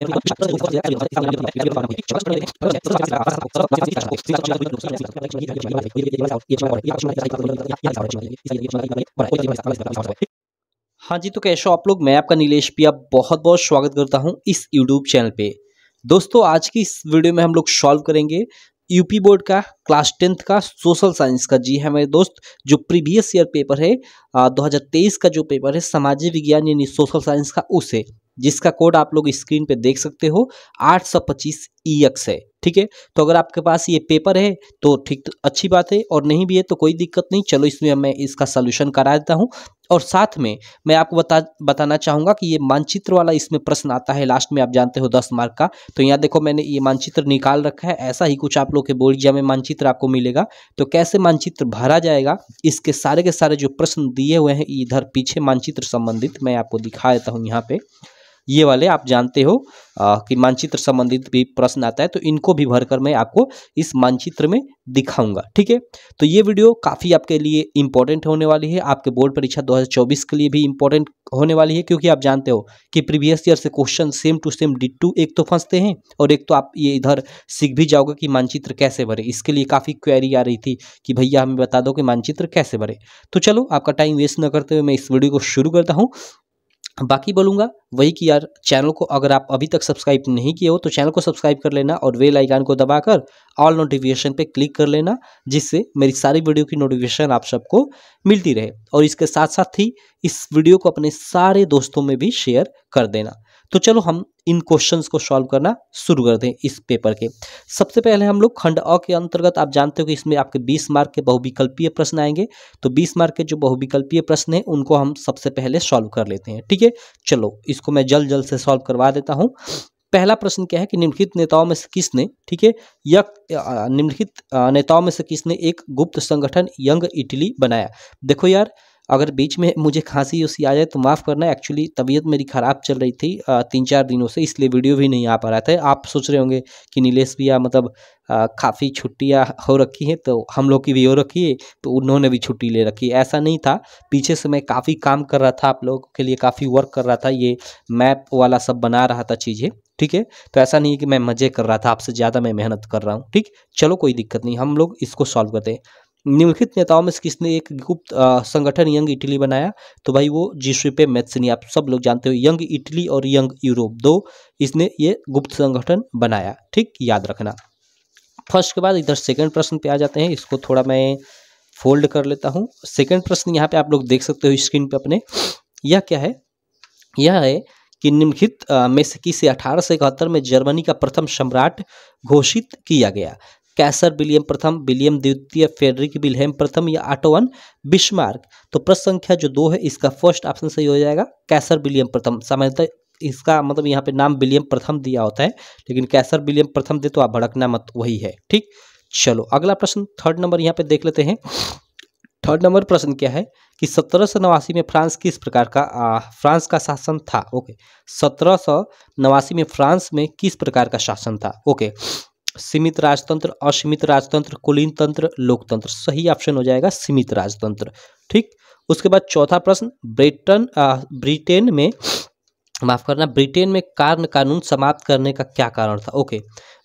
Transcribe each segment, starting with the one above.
हाँ जी तो कैसे आप लोग मैं आपका नीलेश पिया बहुत बहुत स्वागत करता हूँ इस यूट्यूब चैनल पे दोस्तों आज की इस वीडियो में हम लोग सॉल्व करेंगे यूपी बोर्ड का क्लास टेंथ का सोशल साइंस का जी है मेरे दोस्त जो प्रीवियस ईयर पेपर है 2023 का जो पेपर है सामाजिक विज्ञान यानी सोशल साइंस का उसे जिसका कोड आप लोग स्क्रीन पे देख सकते हो आठ सौ पच्चीस ई e एक्स है ठीक है तो अगर आपके पास ये पेपर है तो ठीक तो अच्छी बात है और नहीं भी है तो कोई दिक्कत नहीं चलो इसमें मैं इसका सलूशन करा देता हूँ और साथ में मैं आपको बता बताना चाहूँगा कि ये मानचित्र वाला इसमें प्रश्न आता है लास्ट में आप जानते हो दस मार्क का तो यहाँ देखो मैंने ये मानचित्र निकाल रखा है ऐसा ही कुछ आप लोग के बोर्ड एग्जाम में मानचित्र आपको मिलेगा तो कैसे मानचित्र भरा जाएगा इसके सारे के सारे जो प्रश्न दिए हुए हैं इधर पीछे मानचित्र संबंधित मैं आपको दिखा देता हूँ यहाँ पर ये वाले आप जानते हो आ, कि मानचित्र संबंधित भी प्रश्न आता है तो इनको भी भरकर मैं आपको इस मानचित्र में दिखाऊंगा ठीक है तो ये वीडियो काफ़ी आपके लिए इंपॉर्टेंट होने वाली है आपके बोर्ड परीक्षा 2024 के लिए भी इंपॉर्टेंट होने वाली है क्योंकि आप जानते हो कि प्रीवियस ईयर से question same to same to एक तो फंसते हैं और एक तो आप ये इधर सीख भी जाओगे कि मानचित्र कैसे भरे इसके लिए काफ़ी क्वेरी आ रही थी कि भैया हमें बता दो कि मानचित्र कैसे भरे तो चलो आपका टाइम वेस्ट न करते हुए मैं इस वीडियो को शुरू करता हूँ बाकी बोलूँगा वही कि यार चैनल को अगर आप अभी तक सब्सक्राइब नहीं किए हो तो चैनल को सब्सक्राइब कर लेना और वेल आइकान को दबाकर ऑल नोटिफिकेशन पे क्लिक कर लेना जिससे मेरी सारी वीडियो की नोटिफिकेशन आप सबको मिलती रहे और इसके साथ साथ ही इस वीडियो को अपने सारे दोस्तों में भी शेयर कर देना तो चलो हम इन क्वेश्चंस को सॉल्व करना शुरू कर दें इस पेपर के सबसे पहले हम लोग खंड अ के अंतर्गत आप जानते हो कि इसमें आपके 20 मार्क के बहुविकल्पीय प्रश्न आएंगे तो 20 मार्क के जो बहुविकल्पीय प्रश्न हैं उनको हम सबसे पहले सॉल्व कर लेते हैं ठीक है चलो इसको मैं जल्द जल्द से सॉल्व करवा देता हूँ पहला प्रश्न क्या है कि निम्नलिखित नेताओं में से किसने ठीक है यक निम्नलिखित नेताओं में से किसने एक गुप्त संगठन यंग इटली बनाया देखो यार अगर बीच में मुझे खांसी उसी आ जाए तो माफ़ करना एक्चुअली तबीयत मेरी ख़राब चल रही थी तीन चार दिनों से इसलिए वीडियो भी नहीं आ पा रहा था आप सोच रहे होंगे कि नीलेश भैया मतलब काफ़ी छुट्टियां हो रखी हैं तो हम लोग की भी हो रखी है तो उन्होंने भी छुट्टी ले रखी है ऐसा नहीं था पीछे से मैं काफ़ी काम कर रहा था आप लोगों के लिए काफ़ी वर्क कर रहा था ये मैप वाला सब बना रहा था चीज़ें ठीक है तो ऐसा नहीं है कि मैं मज़े कर रहा था आपसे ज़्यादा मैं मेहनत कर रहा हूँ ठीक चलो कोई दिक्कत नहीं हम लोग इसको सॉल्व करते हैं निम्नलिखित नेताओं में से किसने एक गुप्त संगठन यंग इटली बनाया तो भाई वो जीसुपे मैथसनी आप सब लोग जानते हो यंग इटली और यंग यूरोप दो इसने ये गुप्त संगठन बनाया ठीक याद रखना फर्स्ट के बाद इधर सेकंड प्रश्न पे आ जाते हैं इसको थोड़ा मैं फोल्ड कर लेता हूँ सेकेंड प्रश्न यहाँ पे आप लोग देख सकते हो स्क्रीन पे अपने यह क्या है यह है कि निम्नलिखित में से किसे अठारह सौ इकहत्तर में जर्मनी का प्रथम सम्राट घोषित किया गया कैसर विलियम प्रथम विलियम द्वितीय फेडरिक विलहेम प्रथम या आटोवन बिस्मार्क तो प्रश्न संख्या जो दो है इसका फर्स्ट ऑप्शन सही हो जाएगा कैसर विलियम प्रथम सामान्यतः इसका मतलब यहाँ पे नाम विलियम प्रथम दिया होता है लेकिन कैसर विलियम प्रथम दे तो आप भड़कना मत वही है ठीक चलो अगला प्रश्न थर्ड नंबर यहाँ पे देख लेते हैं थर्ड नंबर प्रश्न क्या है कि सत्रह सौ नवासी में फ्रांस किस प्रकार का आ, फ्रांस का शासन था ओके सत्रह सौ नवासी में फ्रांस में किस प्रकार का शासन था ओके सीमित राजतंत्र असीमित राजतंत्र कुलीन तंत्र लोकतंत्र सही ऑप्शन हो जाएगा सीमित राजतंत्र ठीक उसके बाद चौथा प्रश्न ब्रिटेन ब्रिटेन में माफ करना ब्रिटेन में कार्य कानून समाप्त करने का क्या कारण था ओके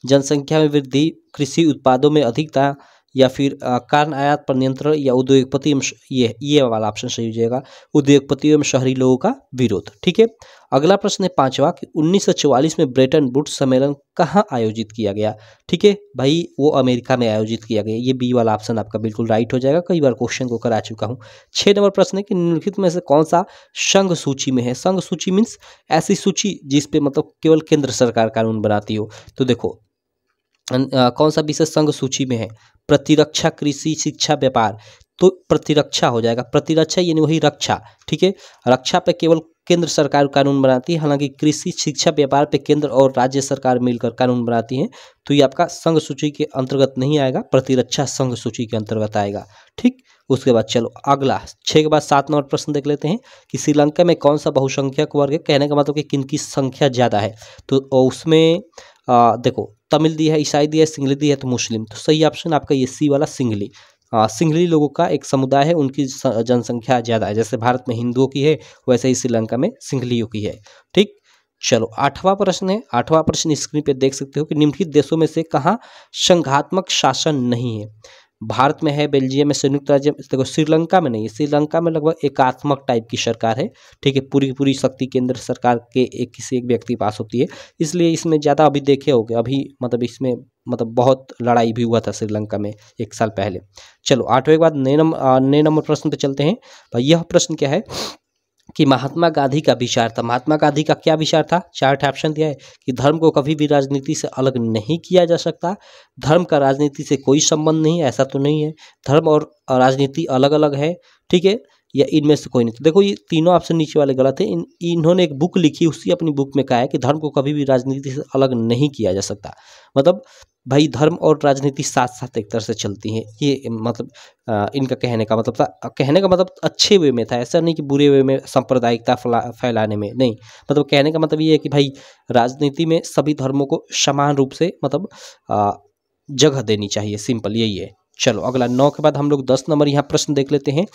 जनसंख्या में वृद्धि कृषि उत्पादों में अधिकता या फिर कारण आयात पर नियंत्रण या उद्योगपति एवं ये ये वाला ऑप्शन सही हो जाएगा उद्योगपति एवं शहरी लोगों का विरोध ठीक है अगला प्रश्न है पांचवा कि 1944 में ब्रेटन बुट सम्मेलन कहाँ आयोजित किया गया ठीक है भाई वो अमेरिका में आयोजित किया गया ये बी वाला ऑप्शन आपका बिल्कुल राइट हो जाएगा कई बार क्वेश्चन को करा चुका हूँ छः नंबर प्रश्न है कि निम्नलिखित में से कौन सा संघ सूची में है संघ सूची मीन्स ऐसी सूची जिसपे मतलब केवल केंद्र सरकार कानून बनाती हो तो देखो कौन सा विषय संघ सूची में है प्रतिरक्षा कृषि शिक्षा व्यापार तो प्रतिरक्षा हो जाएगा प्रतिरक्षा यानी वही रक्षा ठीक है रक्षा पे केवल केंद्र सरकार कानून बनाती है हालांकि कृषि शिक्षा व्यापार पे केंद्र और राज्य सरकार मिलकर कानून बनाती है तो ये आपका संघ सूची के अंतर्गत नहीं आएगा प्रतिरक्षा संघ सूची के अंतर्गत आएगा ठीक उसके बाद चलो अगला छः के बाद सात नंबर प्रश्न देख लेते हैं कि श्रीलंका में कौन सा बहुसंख्यक वर्ग कहने का मतलब कि किन की संख्या ज़्यादा है तो उसमें आ, देखो तमिल दी है ईसाई दी है सिंगली दी है तो मुस्लिम तो सही ऑप्शन आपका ये सी वाला सिंगली आ, सिंगली लोगों का एक समुदाय है उनकी जनसंख्या ज़्यादा है जैसे भारत में हिंदुओं की है वैसे ही श्रीलंका में सिंगलियों की है ठीक चलो आठवां प्रश्न है आठवां प्रश्न स्क्रीन पे देख सकते हो कि निम्नलिखित देशों में से कहाँ संघात्मक शासन नहीं है भारत में है बेल्जियम में संयुक्त राज्य देखो श्रीलंका में नहीं है श्रीलंका में लगभग एकात्मक टाइप की सरकार है ठीक है पूरी पूरी शक्ति केंद्र सरकार के एक किसी एक व्यक्ति पास होती है इसलिए इसमें ज़्यादा अभी देखे हो गए अभी मतलब इसमें मतलब बहुत लड़ाई भी हुआ था श्रीलंका में एक साल पहले चलो आठवें के बाद नए नंबर नए नंबर प्रश्न पर चलते हैं यह प्रश्न क्या है कि महात्मा गांधी का विचार था महात्मा गांधी का क्या विचार था चार्ट ऑप्शन दिया है कि धर्म को कभी भी राजनीति से अलग नहीं किया जा सकता धर्म का राजनीति से कोई संबंध नहीं ऐसा तो नहीं है धर्म और राजनीति अलग अलग है ठीक है या इनमें से कोई नहीं तो देखो ये तीनों ऑप्शन नीचे वाले गलत है इन इन्होंने एक बुक लिखी उसी अपनी बुक में कहा है कि धर्म को कभी भी राजनीति से अलग नहीं किया जा सकता मतलब भाई धर्म और राजनीति साथ साथ एक तरह से चलती हैं ये मतलब आ, इनका कहने का मतलब था कहने का मतलब अच्छे वे में था ऐसा नहीं कि बुरे वे में सांप्रदायिकता फैलाने में नहीं मतलब कहने का मतलब ये है कि भाई राजनीति में सभी धर्मों को समान रूप से मतलब आ, जगह देनी चाहिए सिंपल यही है चलो अगला नौ के बाद हम लोग दस नंबर यहाँ प्रश्न देख लेते हैं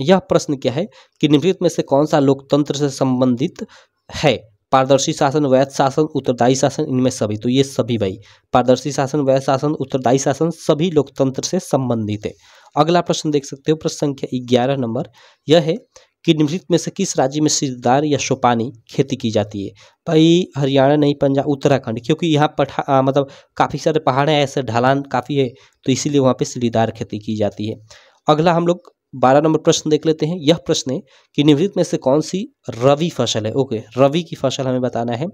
यह प्रश्न क्या है कि निवृत्त में से कौन सा लोकतंत्र से संबंधित है पारदर्शी शासन वैध शासन उत्तरदायी शासन इनमें सभी तो ये सभी भाई पारदर्शी शासन वैध शासन उत्तरदायी शासन सभी लोकतंत्र से संबंधित है अगला प्रश्न देख सकते हो प्रश्न संख्या ग्यारह नंबर यह है कि निम्नलिखित में से किस राज्य में सिरदार या सोपानी खेती की जाती है भाई हरियाणा नहीं पंजाब उत्तराखंड क्योंकि यहाँ पठा मतलब काफ़ी सारे पहाड़ हैं ऐसे ढलान काफ़ी है तो इसीलिए वहाँ पे सिरदार खेती की जाती है अगला हम लोग बारह नंबर प्रश्न देख लेते हैं यह प्रश्न है कि निवृत्त में से कौन सी रवि फसल है ओके रवि की फसल हमें बताना है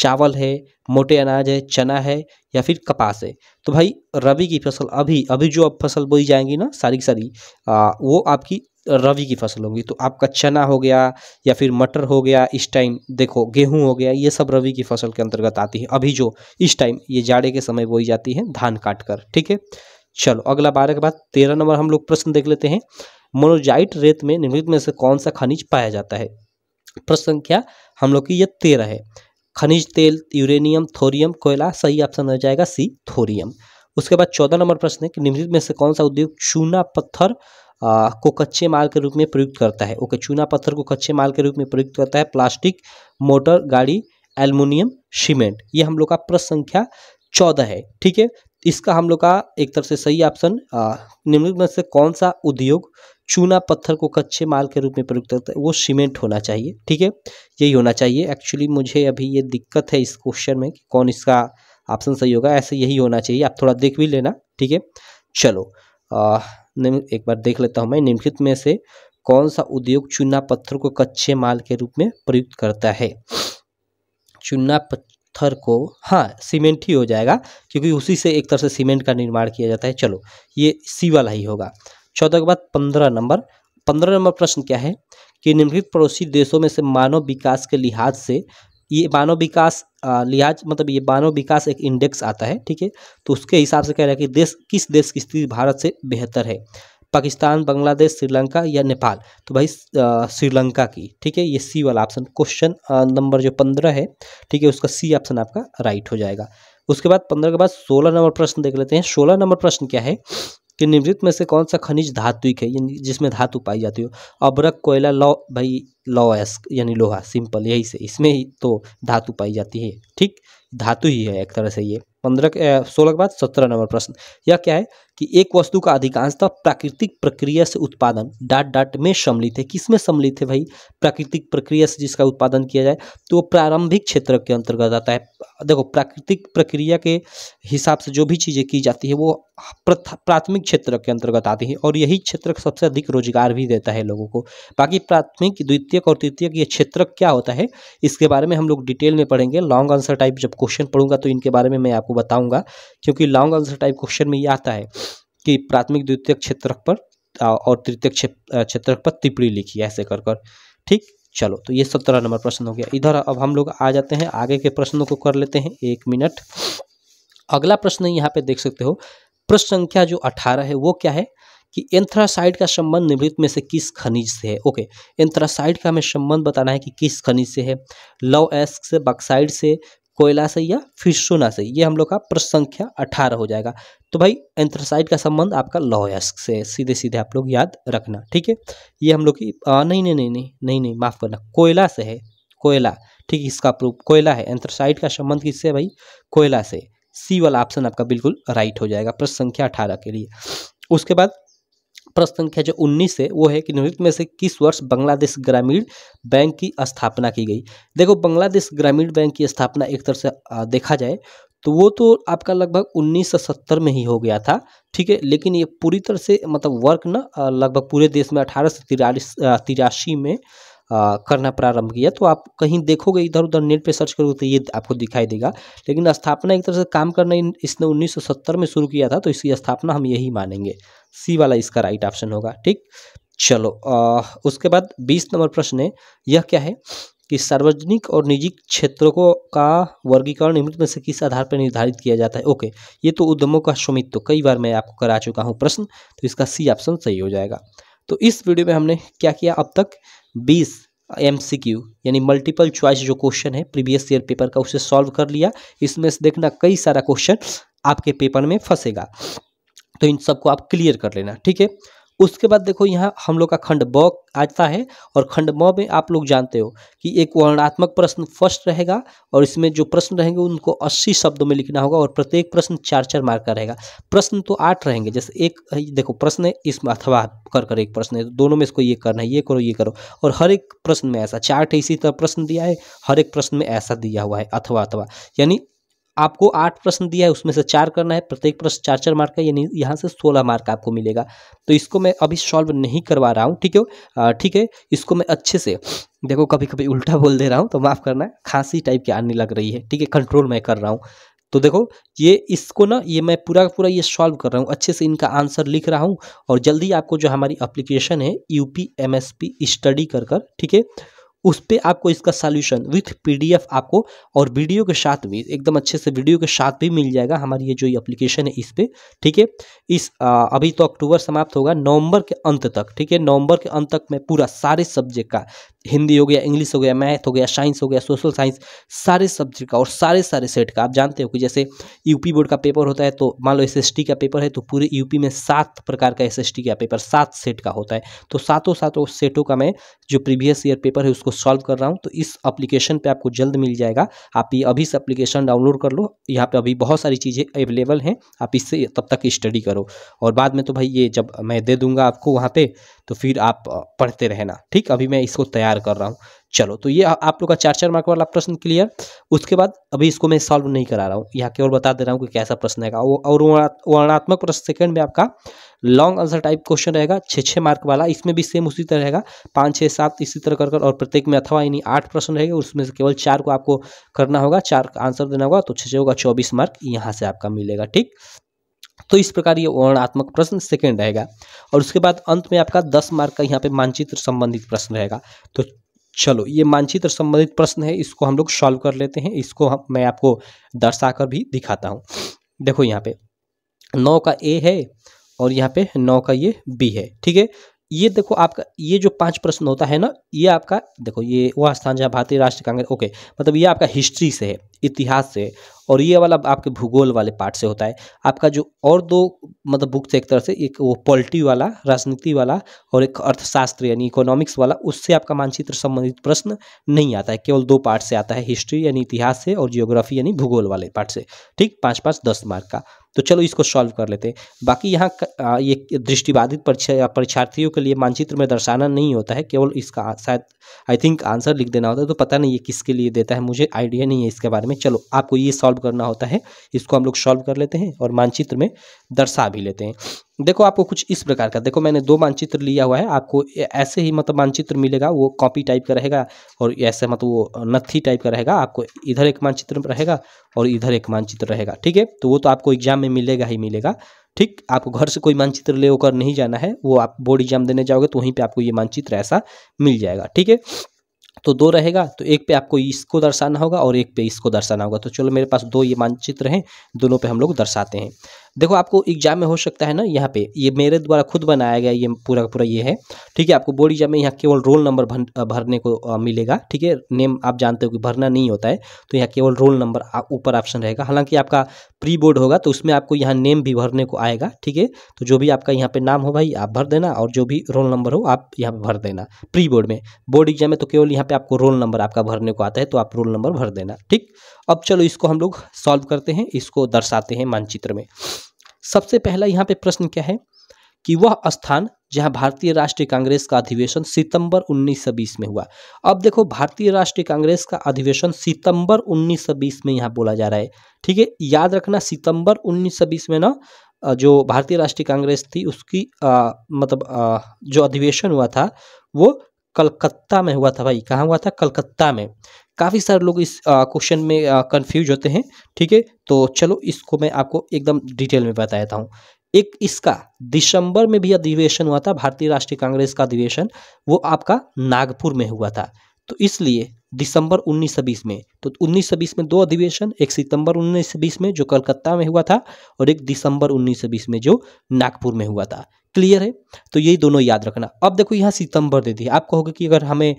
चावल है मोटे अनाज है चना है या फिर कपास है तो भाई रवि की फसल अभी अभी जो अब फसल बोई जाएंगी ना सारी की सारी आ, वो आपकी रवि की फसल होगी तो आपका चना हो गया या फिर मटर हो गया इस टाइम देखो गेहूं हो गया ये सब रवि की फसल के अंतर्गत आती है अभी जो इस टाइम ये जाड़े के समय बोई जाती है धान काट कर ठीक है चलो अगला बारह के बाद तेरह नंबर हम लोग प्रश्न देख लेते हैं मोनोजाइट रेत में निम्नलिखित में से कौन सा खनिज पाया जाता है प्रश्न संख्या हम लोग की यह तेरह है खनिज तेल यूरेनियम थोरियम कोयला सही ऑप्शन हो जाएगा सी थोरियम उसके बाद चौदह नंबर प्रश्न है कि निम्नलिखित में से कौन सा उद्योग चूना पत्थर आ, को कच्चे माल के रूप में प्रयुक्त करता है ओके चूना पत्थर को कच्चे माल के रूप में प्रयुक्त करता है प्लास्टिक मोटर गाड़ी एल्युमिनियम सीमेंट ये हम लोग का प्रश्न संख्या चौदह है ठीक है इसका हम लोग का एक तरफ से सही ऑप्शन निम्नलिखित में से कौन सा उद्योग चूना पत्थर को कच्चे माल के रूप में प्रयुक्त करता है वो सीमेंट होना चाहिए ठीक है यही होना चाहिए एक्चुअली मुझे अभी ये दिक्कत है इस क्वेश्चन में कि कौन इसका ऑप्शन सही होगा ऐसे यही होना चाहिए आप थोड़ा देख भी लेना ठीक है चलो निम्न एक बार देख लेता हूँ मैं निम्नलिखित में से कौन सा उद्योग चूना पत्थर को कच्चे माल के रूप में प्रयुक्त करता है चूना पत्थर को हाँ सीमेंट ही हो जाएगा क्योंकि उसी से एक तरह से सीमेंट का निर्माण किया जाता है चलो ये सी वाला ही होगा चौदह के बाद पंद्रह नंबर पंद्रह नंबर प्रश्न क्या है कि निम्नलिखित पड़ोसी देशों में से मानव विकास के लिहाज से ये मानव विकास लिहाज मतलब ये मानव विकास एक इंडेक्स आता है ठीक है तो उसके हिसाब से कह रहा है कि देश किस देश की स्थिति भारत से बेहतर है पाकिस्तान बांग्लादेश श्रीलंका या नेपाल तो भाई श्रीलंका की ठीक है ये सी वाला ऑप्शन क्वेश्चन नंबर जो पंद्रह है ठीक है उसका सी ऑप्शन आपका राइट हो जाएगा उसके बाद पंद्रह के बाद सोलह नंबर प्रश्न देख लेते हैं सोलह नंबर प्रश्न क्या है कि निमृत में से कौन सा खनिज धात्विक है यानी जिसमें धातु पाई जाती हो अबरक कोयला लौ भाई लॉयस यानी लोहा सिंपल यही से इसमें ही तो धातु पाई जाती है ठीक धातु ही है एक तरह से ये पंद्रह सोलह के बाद सत्रह नंबर प्रश्न यह क्या है कि एक वस्तु का अधिकांशतः प्राकृतिक प्रक्रिया से उत्पादन डाट डाट में सम्मिलित है किसमें सम्मिलित है भाई प्राकृतिक प्रक्रिया से जिसका उत्पादन किया जाए तो वो प्रारंभिक क्षेत्र के अंतर्गत आता है देखो प्राकृतिक प्रक्रिया के हिसाब से जो भी चीज़ें की जाती है वो प्राथमिक क्षेत्र के अंतर्गत आती है और यही क्षेत्र सबसे अधिक रोजगार भी देता है लोगों को बाकी प्राथमिक द्वितीयक और तृतीयक ये क्षेत्र क्या होता है इसके बारे में हम लोग डिटेल में पढ़ेंगे लॉन्ग आंसर टाइप जब क्वेश्चन पढ़ूंगा तो इनके बारे में मैं आपको बताऊंगा क्योंकि लॉन्ग आंसर टाइप क्वेश्चन में ये आता है कि प्राथमिक द्वितीय क्षेत्र पर और तृतीय क्षेत्र पर टिप्पणी लिखी ऐसे कर कर ठीक चलो तो ये सत्रह नंबर प्रश्न हो गया इधर अब हम लोग आ जाते हैं आगे के प्रश्नों को कर लेते हैं एक मिनट अगला प्रश्न यहाँ पे देख सकते हो प्रश्न संख्या जो अठारह है वो क्या है कि एंथ्रासाइड का संबंध निवृत्त में से किस खनिज से है ओके एंथ्रासाइड का हमें संबंध बताना है कि किस खनिज से है लव एस्क से बक्साइड से कोयला से या फिर सोना से ये हम लोग का प्रश्न संख्या अठारह हो जाएगा तो भाई एंथ्रासाइड का संबंध आपका एस्क से सीधे सीधे आप लोग याद रखना ठीक है ये हम लोग की आ, नहीं नहीं नहीं नहीं नहीं नहीं माफ़ करना कोयला से है कोयला ठीक है इसका प्रूफ कोयला है एंथ्रासाइड का संबंध किससे भाई कोयला से सी वाला ऑप्शन आपका बिल्कुल राइट हो जाएगा प्रश्न संख्या अठारह के लिए उसके बाद प्रश्न संख्या जो उन्नीस है वो है कि निम्नलिखित में से किस वर्ष बांग्लादेश ग्रामीण बैंक की स्थापना की गई देखो बांग्लादेश ग्रामीण बैंक की स्थापना एक तरह से देखा जाए तो वो तो आपका लगभग 1970 में ही हो गया था ठीक है लेकिन ये पूरी तरह से मतलब वर्क ना लगभग पूरे देश में अठारह सौ तिरालीस तिरासी में आ, करना प्रारंभ किया तो आप कहीं देखोगे इधर उधर नेट पे सर्च करोगे तो ये आपको दिखाई देगा लेकिन स्थापना एक तरह से काम करना इसने 1970 में शुरू किया था तो इसकी स्थापना हम यही मानेंगे सी वाला इसका राइट ऑप्शन होगा ठीक चलो आ, उसके बाद बीस नंबर प्रश्न है यह क्या है कि सार्वजनिक और निजी क्षेत्रों को का वर्गीकरण निम्नलिखित में से किस आधार पर निर्धारित किया जाता है ओके ये तो उद्यमों का स्वामित्व तो कई बार मैं आपको करा चुका हूँ प्रश्न तो इसका सी ऑप्शन सही हो जाएगा तो इस वीडियो में हमने क्या किया अब तक बीस क्यू यानी मल्टीपल च्वाइस जो क्वेश्चन है प्रीवियस ईयर पेपर का उसे सॉल्व कर लिया इसमें से देखना कई सारा क्वेश्चन आपके पेपर में फंसेगा तो इन सबको आप क्लियर कर लेना ठीक है उसके बाद देखो यहाँ हम लोग का खंड ब आता है और खंड म में आप लोग जानते हो कि एक वर्णात्मक प्रश्न फर्स्ट रहेगा और इसमें जो प्रश्न रहेंगे उनको 80 शब्दों में लिखना होगा और प्रत्येक प्रश्न चार चार मार्क का रहेगा प्रश्न तो आठ रहेंगे जैसे एक देखो प्रश्न है इसमें अथवा कर कर एक प्रश्न है तो दोनों में इसको ये करना है ये करो ये करो और हर एक प्रश्न में ऐसा चार्ट इसी तरह प्रश्न दिया है हर एक प्रश्न में ऐसा दिया हुआ है अथवा अथवा यानी आपको आठ प्रश्न दिया है उसमें से चार करना है प्रत्येक प्रश्न चार चार मार्क का यानी यहाँ से सोलह मार्क आपको मिलेगा तो इसको मैं अभी सॉल्व नहीं करवा रहा हूँ ठीक है ठीक है इसको मैं अच्छे से देखो कभी कभी उल्टा बोल दे रहा हूँ तो माफ़ करना खांसी टाइप की आने लग रही है ठीक है कंट्रोल मैं कर रहा हूँ तो देखो ये इसको ना ये मैं पूरा पूरा ये सॉल्व कर रहा हूँ अच्छे से इनका आंसर लिख रहा हूँ और जल्दी आपको जो हमारी अप्लीकेशन है U P M S P study कर कर ठीक है उस पर आपको इसका सोल्यूशन विथ पीडीएफ आपको और वीडियो के साथ भी एकदम अच्छे से वीडियो के साथ भी मिल जाएगा हमारी ये जो एप्लीकेशन है इस पर ठीक है इस आ, अभी तो अक्टूबर समाप्त होगा नवंबर के अंत तक ठीक है नवंबर के अंत तक मैं पूरा सारे सब्जेक्ट का हिंदी हो गया इंग्लिश हो गया मैथ हो गया साइंस हो गया सोशल साइंस सारे सब्जेक्ट का और सारे सारे सेट का आप जानते हो कि जैसे यूपी बोर्ड का पेपर होता है तो मान लो एस का पेपर है तो पूरे यूपी में सात प्रकार का एस का पेपर सात सेट का होता है तो सातों सातों सेटों का मैं जो प्रीवियस ईयर पेपर है उसको सॉल्व कर रहा हूँ तो इस अप्लीकेशन पर आपको जल्द मिल जाएगा आप ये अभी से अप्लीकेशन डाउनलोड कर लो यहाँ पर अभी बहुत सारी चीज़ें अवेलेबल हैं आप इससे तब तक स्टडी करो और बाद में तो भाई ये जब मैं दे दूंगा आपको वहाँ पर तो फिर आप पढ़ते रहना ठीक अभी मैं इसको तैयार तैयार कर रहा हूँ चलो तो ये आप लोग का चार चार मार्क वाला प्रश्न क्लियर उसके बाद अभी इसको मैं सॉल्व नहीं करा रहा हूँ यहाँ केवल बता दे रहा हूँ कि कैसा प्रश्न रहेगा और वर्णात्मक प्रश्न सेकंड में आपका लॉन्ग आंसर टाइप क्वेश्चन रहेगा छः छः मार्क वाला इसमें भी सेम उसी तरह रहेगा पाँच छः सात इसी तरह कर कर और प्रत्येक में अथवा यानी आठ प्रश्न रहेगा उसमें से केवल चार को आपको करना होगा चार आंसर देना होगा तो छः छः होगा चौबीस मार्क यहाँ से आपका मिलेगा ठीक तो इस प्रकार ये वर्णात्मक प्रश्न सेकेंड रहेगा और उसके बाद अंत में आपका दस मार्क का यहाँ पे मानचित्र संबंधित प्रश्न रहेगा तो चलो ये मानचित्र संबंधित प्रश्न है इसको हम लोग सॉल्व कर लेते हैं इसको हम मैं आपको दर्शाकर भी दिखाता हूँ देखो यहाँ पे नौ का ए है और यहाँ पे नौ का ये बी है ठीक है ये देखो आपका ये जो पांच प्रश्न होता है ना ये आपका देखो ये वह स्थान जहाँ भारतीय राष्ट्रीय कांग्रेस ओके मतलब ये आपका हिस्ट्री से है इतिहास से और ये वाला आपके भूगोल वाले पार्ट से होता है आपका जो और दो मतलब बुक एक तरह से एक वो पॉलिटी वाला राजनीति वाला और एक अर्थशास्त्र यानी इकोनॉमिक्स वाला उससे आपका मानचित्र संबंधित प्रश्न नहीं आता है केवल दो पार्ट से आता है हिस्ट्री यानी इतिहास से और जियोग्राफी यानी भूगोल वाले पार्ट से ठीक पाँच पाँच दस मार्क का तो चलो इसको सॉल्व कर लेते हैं बाकी यहाँ ये दृष्टिबाधित परीक्षार्थियों के लिए मानचित्र में दर्शाना नहीं होता है केवल इसका शायद आई थिंक आंसर लिख देना होता है तो पता नहीं ये किसके लिए देता है मुझे आइडिया नहीं है इसके बारे में चलो आपको ये सॉल्व करना होता है इसको हम लोग सॉल्व कर लेते हैं और मानचित्र में दर्शा भी लेते हैं देखो आपको कुछ इस प्रकार का देखो मैंने दो मानचित्र लिया हुआ है आपको ऐसे ही मतलब मानचित्र मिलेगा वो कॉपी टाइप का रहेगा और ऐसे मतलब वो नथी टाइप का रहेगा आपको इधर एक मानचित्र रहेगा और इधर एक मानचित्र रहेगा ठीक है तो वो तो आपको एग्जाम में मिलेगा ही मिलेगा ठीक आपको घर से कोई मानचित्र ले होकर नहीं जाना है वो आप बोर्ड एग्जाम देने जाओगे तो वहीं पर आपको ये मानचित्र ऐसा मिल जाएगा ठीक है तो दो रहेगा तो एक पे आपको इसको दर्शाना होगा और एक पे इसको दर्शाना होगा तो चलो मेरे पास दो ये मानचित्र हैं दोनों पे हम लोग दर्शाते हैं देखो आपको एग्जाम में हो सकता है ना यहाँ पे ये मेरे द्वारा खुद बनाया गया ये पूरा पूरा ये है ठीक है आपको बोर्ड एग्जाम में यहाँ केवल रोल नंबर भरने को मिलेगा ठीक है नेम आप जानते हो कि भरना नहीं होता है तो यहाँ केवल रोल नंबर ऊपर ऑप्शन रहेगा हालांकि आपका प्री बोर्ड होगा तो उसमें आपको यहाँ नेम भी भरने को आएगा ठीक है तो जो भी आपका यहाँ पर नाम हो भाई आप भर देना और जो भी रोल नंबर हो आप यहाँ पर भर देना प्री बोर्ड में बोर्ड एग्जाम में तो केवल यहाँ पे आपको रोल नंबर आपका भरने को आता है तो आप रोल नंबर भर देना ठीक अब चलो इसको हम लोग सॉल्व करते हैं इसको दर्शाते हैं मानचित्र में सबसे पहला यहाँ पे प्रश्न क्या है कि वह स्थान जहाँ भारतीय राष्ट्रीय कांग्रेस का अधिवेशन सितंबर 1920 में हुआ अब देखो भारतीय राष्ट्रीय कांग्रेस का अधिवेशन सितंबर 1920 में यहाँ बोला जा रहा है ठीक है याद रखना सितंबर 1920 में ना जो भारतीय राष्ट्रीय कांग्रेस थी उसकी आ, मतलब आ, जो अधिवेशन हुआ था वो कलकत्ता में हुआ था भाई कहाँ हुआ था कलकत्ता में काफ़ी सारे लोग इस क्वेश्चन में कंफ्यूज होते हैं ठीक है तो चलो इसको मैं आपको एकदम डिटेल में बता देता हूँ एक इसका दिसंबर में भी अधिवेशन हुआ था भारतीय राष्ट्रीय कांग्रेस का अधिवेशन वो आपका नागपुर में हुआ था तो इसलिए दिसंबर 1920 में तो 1920 में दो अधिवेशन एक सितंबर 1920 में जो कलकत्ता में हुआ था और एक दिसंबर 1920 में जो नागपुर में हुआ था क्लियर है तो यही दोनों याद रखना अब देखो यहाँ सितंबर दे दिया आप कहोगे कि अगर हमें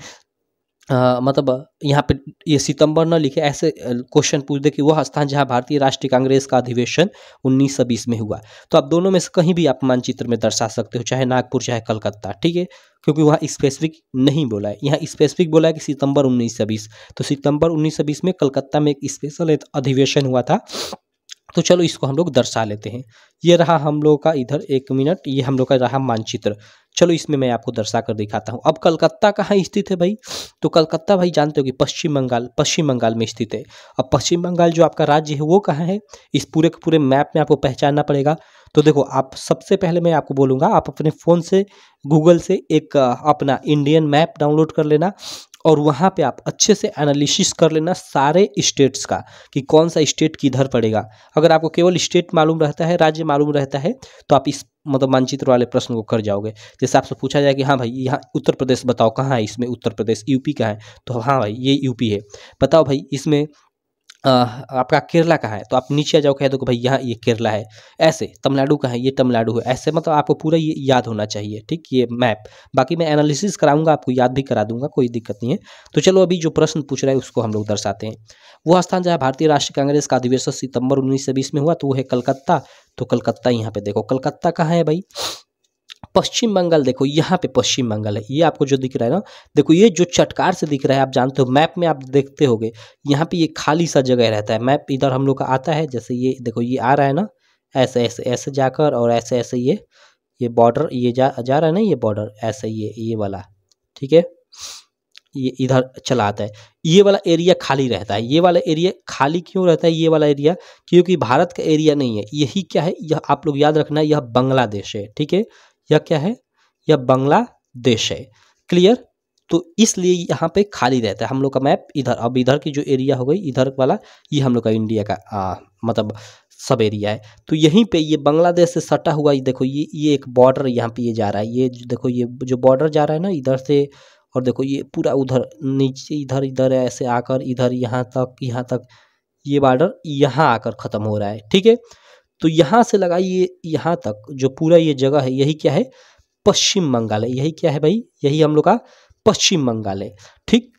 आ, मतलब यहाँ पे ये सितंबर न लिखे ऐसे क्वेश्चन पूछ दे कि वह स्थान जहाँ भारतीय राष्ट्रीय कांग्रेस का अधिवेशन उन्नीस सौ बीस में हुआ तो आप दोनों में से कहीं भी आप मानचित्र में दर्शा सकते हो चाहे नागपुर चाहे कलकत्ता ठीक है क्योंकि वहाँ स्पेसिफिक नहीं बोला है यहाँ स्पेसिफिक बोला है कि सितंबर उन्नीस सौ बीस तो सितंबर उन्नीस सौ बीस में कलकत्ता में एक स्पेशल अधिवेशन हुआ था तो चलो इसको हम लोग दर्शा लेते हैं ये रहा हम लोग का इधर एक मिनट ये हम लोग का रहा मानचित्र चलो इसमें मैं आपको दर्शा कर दिखाता हूँ अब कलकत्ता कहाँ स्थित है भाई तो कलकत्ता भाई जानते हो कि पश्चिम बंगाल पश्चिम बंगाल में स्थित है अब पश्चिम बंगाल जो आपका राज्य है वो कहाँ है इस पूरे के पूरे मैप में आपको पहचानना पड़ेगा तो देखो आप सबसे पहले मैं आपको बोलूँगा आप अपने फ़ोन से गूगल से एक अपना इंडियन मैप डाउनलोड कर लेना और वहाँ पे आप अच्छे से एनालिसिस कर लेना सारे स्टेट्स का कि कौन सा स्टेट किधर पड़ेगा अगर आपको केवल स्टेट मालूम रहता है राज्य मालूम रहता है तो आप इस मतलब मानचित्र वाले प्रश्न को कर जाओगे जैसे आपसे पूछा जाए कि हाँ भाई यहाँ उत्तर प्रदेश बताओ कहाँ है इसमें उत्तर प्रदेश यूपी का है तो हाँ भाई ये यूपी है बताओ भाई इसमें आपका केरला का है तो आप नीचे आ जाओ कह दो कि भाई यहाँ ये केरला है ऐसे तमिलनाडु का है ये तमिलनाडु है ऐसे मतलब आपको पूरा ये याद होना चाहिए ठीक ये मैप बाकी मैं एनालिसिस कराऊंगा आपको याद भी करा दूंगा कोई दिक्कत नहीं है तो चलो अभी जो प्रश्न पूछ रहा है उसको हम लोग दर्शाते हैं वह स्थान जहाँ भारतीय राष्ट्रीय कांग्रेस का अधिवेशन सितंबर उन्नीस में हुआ तो वो है कलकत्ता तो कलकत्ता यहाँ पे देखो कलकत्ता कहाँ है भाई पश्चिम बंगाल देखो यहाँ पे पश्चिम बंगाल है ये आपको जो दिख रहा है ना देखो ये जो चटकार से दिख रहा है आप जानते हो मैप में आप देखते होगे यहाँ पे ये खाली सा जगह रहता है मैप इधर हम लोग का आता है जैसे ये देखो ये आ रहा है ना ऐसे ऐसे ऐसे जाकर और ऐसे ऐसे ये ये बॉर्डर ये जा जा रहा है ना ये बॉर्डर ऐसे ये ये वाला ठीक है ये इधर चला आता है ये वाला एरिया खाली रहता है ये वाला एरिया खाली क्यों रहता है ये वाला एरिया क्योंकि भारत का एरिया नहीं है यही क्या है यह आप लोग याद रखना यह बांग्लादेश है ठीक है यह क्या है यह बांग्लादेश है क्लियर तो इसलिए यहाँ पे खाली रहता है हम लोग का मैप इधर अब इधर की जो एरिया हो गई इधर वाला ये हम लोग का इंडिया का आ, मतलब सब एरिया है तो यहीं पे ये बांग्लादेश से सटा हुआ ये देखो ये ये एक बॉर्डर यहाँ पे ये जा रहा है ये देखो ये जो बॉर्डर जा रहा है ना इधर से और देखो ये पूरा उधर नीचे इधर इधर ऐसे आकर इधर यहाँ तक यहाँ तक ये बॉर्डर यहाँ आकर ख़त्म हो रहा है ठीक है तो यहाँ से लगाइए यहाँ तक जो पूरा ये जगह है यही क्या है पश्चिम बंगाल है यही क्या है भाई यही हम लोग का पश्चिम बंगाल है ठीक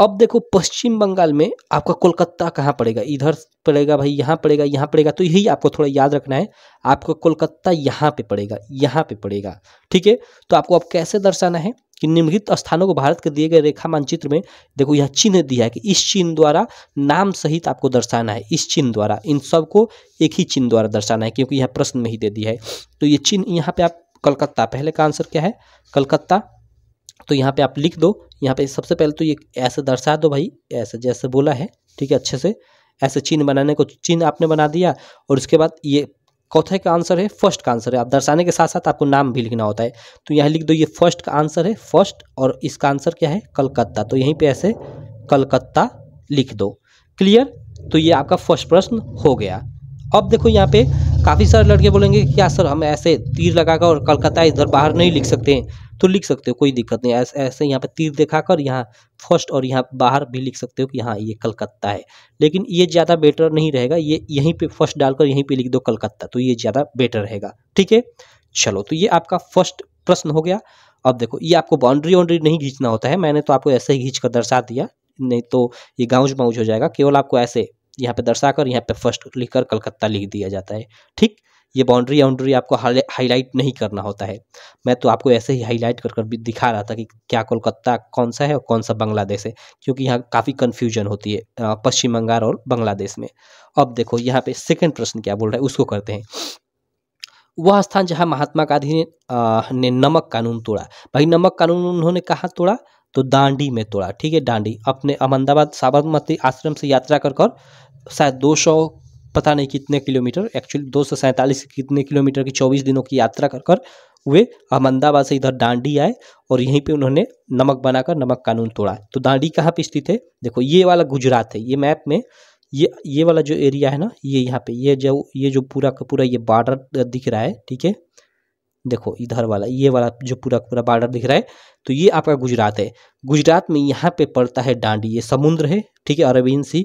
अब देखो पश्चिम बंगाल में आपका कोलकाता कहाँ पड़ेगा इधर पड़ेगा भाई यहाँ पड़ेगा यहाँ पड़ेगा तो यही आपको थोड़ा याद रखना है आपको कोलकाता यहाँ पे पड़ेगा यहाँ पे पड़ेगा ठीक है तो आपको अब कैसे दर्शाना है कि निम्नलिखित स्थानों को भारत के दिए गए रेखा मानचित्र में देखो यह चिन्ह दिया है कि इस चिन्ह द्वारा नाम सहित आपको दर्शाना है इस चिन्ह द्वारा इन सबको एक ही चिन्ह द्वारा दर्शाना है क्योंकि यह प्रश्न में ही दे दिया है तो ये चिन्ह यहाँ पे आप कलकत्ता पहले का आंसर क्या है कलकत्ता तो यहाँ पे आप लिख दो यहाँ पे सबसे पहले तो ये ऐसे दर्शा दो भाई ऐसे जैसे बोला है ठीक है अच्छे से ऐसे चिन्ह बनाने को चिन्ह आपने बना दिया और उसके बाद ये कौथे का आंसर है फर्स्ट का आंसर है आप दर्शाने के साथ साथ आपको नाम भी लिखना होता है तो यहाँ लिख दो ये फर्स्ट का आंसर है फर्स्ट और इसका आंसर क्या है कलकत्ता तो यहीं पर ऐसे कलकत्ता लिख दो क्लियर तो ये आपका फर्स्ट प्रश्न हो गया अब देखो यहाँ पे काफ़ी सारे लड़के बोलेंगे क्या सर हम ऐसे तीर लगाकर और कलकत्ता इधर बाहर नहीं लिख सकते हैं तो लिख सकते हो कोई दिक्कत नहीं ऐसे ऐसे यहाँ पर तीर दिखाकर कर यहाँ फर्स्ट और यहाँ बाहर भी लिख सकते हो कि हाँ ये कलकत्ता है लेकिन ये ज़्यादा बेटर नहीं रहेगा ये यहीं पे फर्स्ट डालकर यहीं पे लिख दो कलकत्ता तो ये ज़्यादा बेटर रहेगा ठीक है चलो तो ये आपका फर्स्ट प्रश्न हो गया अब देखो ये आपको बाउंड्री वाउंड्री नहीं खींचना होता है मैंने तो आपको ऐसे ही खींच कर दर्शा दिया नहीं तो ये गाँव माउज हो जाएगा केवल आपको ऐसे यहाँ पे दर्शाकर यहाँ पे फर्स्ट लिखकर कलकत्ता लिख दिया जाता है ठीक ये बाउंड्री वाउंड्री आपको हाईलाइट नहीं करना होता है मैं तो आपको ऐसे ही हाईलाइट कर कर भी दिखा रहा था कि क्या कोलकाता कौन सा है और कौन सा बांग्लादेश है क्योंकि यहाँ काफ़ी कन्फ्यूजन होती है पश्चिम बंगाल और बांग्लादेश में अब देखो यहाँ पर सेकेंड प्रश्न क्या बोल रहा है उसको करते हैं वह स्थान जहाँ महात्मा गांधी ने, ने नमक कानून तोड़ा भाई नमक कानून उन्होंने कहाँ तोड़ा तो दांडी में तोड़ा ठीक है दांडी अपने अहमदाबाद साबरमती आश्रम से यात्रा कर कर शायद पता नहीं कितने किलोमीटर एक्चुअली दो सौ सैंतालीस कितने किलोमीटर की चौबीस दिनों की यात्रा कर कर वे अहमदाबाद से इधर डांडी आए और यहीं पे उन्होंने नमक बनाकर नमक कानून तोड़ा तो डांडी कहाँ पे स्थित है देखो ये वाला गुजरात है ये मैप में ये ये वाला जो एरिया है ना ये यहाँ पे ये जो ये जो पूरा का पूरा ये बॉर्डर दिख रहा है ठीक है देखो इधर वाला ये वाला जो पूरा पूरा बॉर्डर दिख रहा है तो ये आपका गुजरात है गुजरात में यहाँ पे पड़ता है डांडी ये समुद्र है ठीक है अरविंद सिंह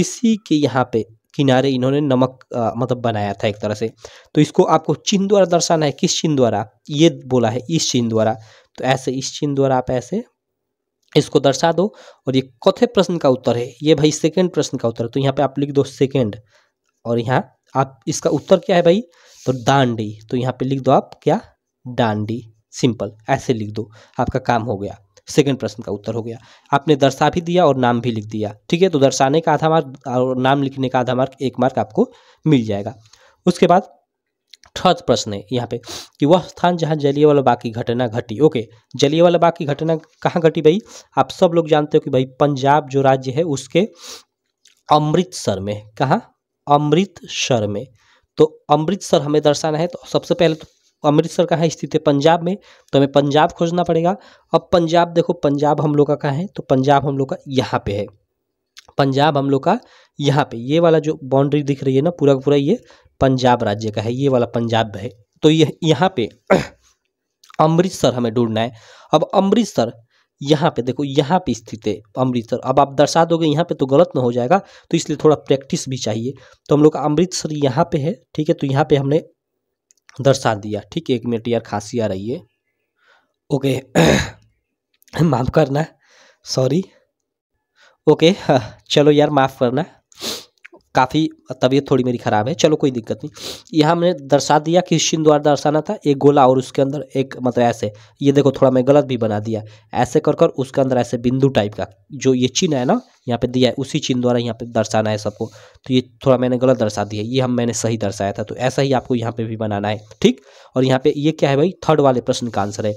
इसी के यहाँ पे किनारे इन्होंने नमक आ, मतलब बनाया था एक तरह से तो इसको आपको चिन्ह द्वारा दर्शाना है किस चिन्ह द्वारा ये बोला है इस चिन्ह द्वारा तो ऐसे इस चिन्ह द्वारा आप ऐसे इसको दर्शा दो और ये कथे प्रश्न का उत्तर है ये भाई सेकेंड प्रश्न का उत्तर है तो यहाँ पे आप लिख दो सेकेंड और यहाँ आप इसका उत्तर क्या है भाई तो डांडी तो यहाँ पे लिख दो आप क्या डांडी सिंपल ऐसे लिख दो आपका काम हो गया सेकंड प्रश्न का उत्तर हो गया आपने दर्शा भी दिया और नाम भी लिख दिया ठीक है तो दर्शाने का आधा मार्क और नाम लिखने का आधा मार्क एक मार्क आपको मिल जाएगा उसके बाद थर्ड प्रश्न है यहाँ पे कि वह स्थान जहाँ वाला बाग की घटना घटी ओके वाला बाग की घटना कहाँ घटी भाई आप सब लोग जानते हो कि भाई पंजाब जो राज्य है उसके अमृतसर में कहाँ अमृतसर में तो अमृतसर हमें दर्शाना है तो सबसे पहले तो अमृतसर कहाँ स्थित है पंजाब में तो हमें पंजाब खोजना पड़ेगा अब पंजाब देखो पंजाब हम लोग का कहाँ है तो पंजाब हम लोग का यहाँ पे है पंजाब हम लोग का यहाँ पे ये वाला जो बाउंड्री दिख रही है ना पूरा पूरा ये पंजाब राज्य का है ये वाला पंजाब है तो ये यहाँ पे अमृतसर हमें ढूंढना है अब अमृतसर यहाँ पे देखो यहाँ पे स्थित है अमृतसर अब आप दर्शा दोगे यहाँ पे तो गलत ना हो जाएगा तो इसलिए थोड़ा प्रैक्टिस भी चाहिए तो हम लोग का अमृतसर यहाँ पे है ठीक है तो यहाँ पे हमने दर्शा दिया ठीक है एक मिनट यार खांसी आ रही है ओके माफ़ करना सॉरी ओके चलो यार माफ़ करना काफ़ी तबीयत थोड़ी मेरी ख़राब है चलो कोई दिक्कत नहीं यहाँ मैंने दर्शा दिया कि शिन द्वारा दर्शाना था एक गोला और उसके अंदर एक मतलब ऐसे ये देखो थोड़ा मैं गलत भी बना दिया ऐसे कर कर उसके अंदर ऐसे बिंदु टाइप का जो ये चिन्ह है ना यहाँ पे दिया है उसी चिन्ह द्वारा यहाँ पे दर्शाना है सबको तो ये थोड़ा मैंने गलत दर्शा दिया ये हम मैंने सही दर्शाया था तो ऐसा ही आपको यहाँ पर भी बनाना है ठीक और यहाँ पर ये क्या है भाई थर्ड वाले प्रश्न का आंसर है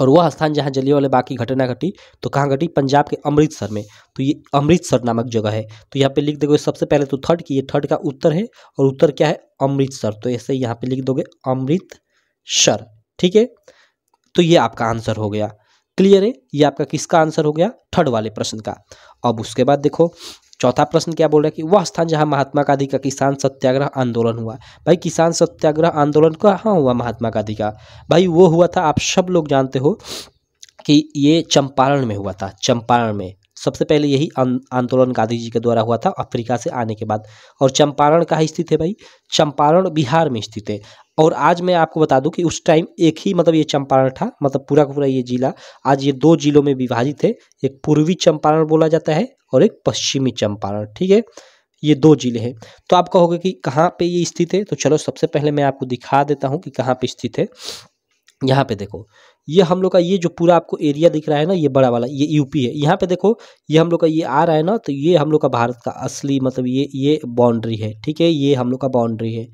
और वह स्थान जहाँ जलिया वाले बाकी घटना घटी तो कहाँ घटी पंजाब के अमृतसर में तो ये अमृतसर नामक जगह है तो यहाँ पे लिख दोगे सबसे पहले तो थर्ड की ये थर्ड का उत्तर है और उत्तर क्या है अमृतसर तो ऐसे यहाँ पे लिख दोगे अमृतसर ठीक है तो ये आपका आंसर हो गया क्लियर है ये आपका किसका आंसर हो गया थर्ड वाले प्रश्न का अब उसके बाद देखो चौथा प्रश्न क्या बोल रहा है कि वह स्थान जहाँ महात्मा गांधी का किसान सत्याग्रह आंदोलन हुआ भाई किसान सत्याग्रह आंदोलन कहाँ हुआ महात्मा गांधी का भाई वो हुआ था आप सब लोग जानते हो कि ये चंपारण में हुआ था चंपारण में सबसे पहले यही आंदोलन गांधी जी के द्वारा हुआ था अफ्रीका से आने के बाद और चंपारण कहाँ स्थित है भाई चंपारण बिहार में स्थित है और आज मैं आपको बता दूं कि उस टाइम एक ही मतलब ये चंपारण था मतलब पूरा का पूरा ये जिला आज ये दो जिलों में विभाजित है एक पूर्वी चंपारण बोला जाता है और एक पश्चिमी चंपारण ठीक है ये दो जिले हैं तो आप कहोगे कि कहाँ पे ये स्थित है तो चलो सबसे पहले मैं आपको दिखा देता हूँ कि कहाँ पे स्थित है यहाँ पे देखो ये हम लोग का ये जो पूरा आपको एरिया दिख रहा है ना ये बड़ा वाला ये यूपी है यहाँ पे देखो ये हम लोग का ये आ रहा है ना तो ये हम लोग का भारत का असली मतलब ये ये बाउंड्री है ठीक है ये हम लोग का बाउंड्री है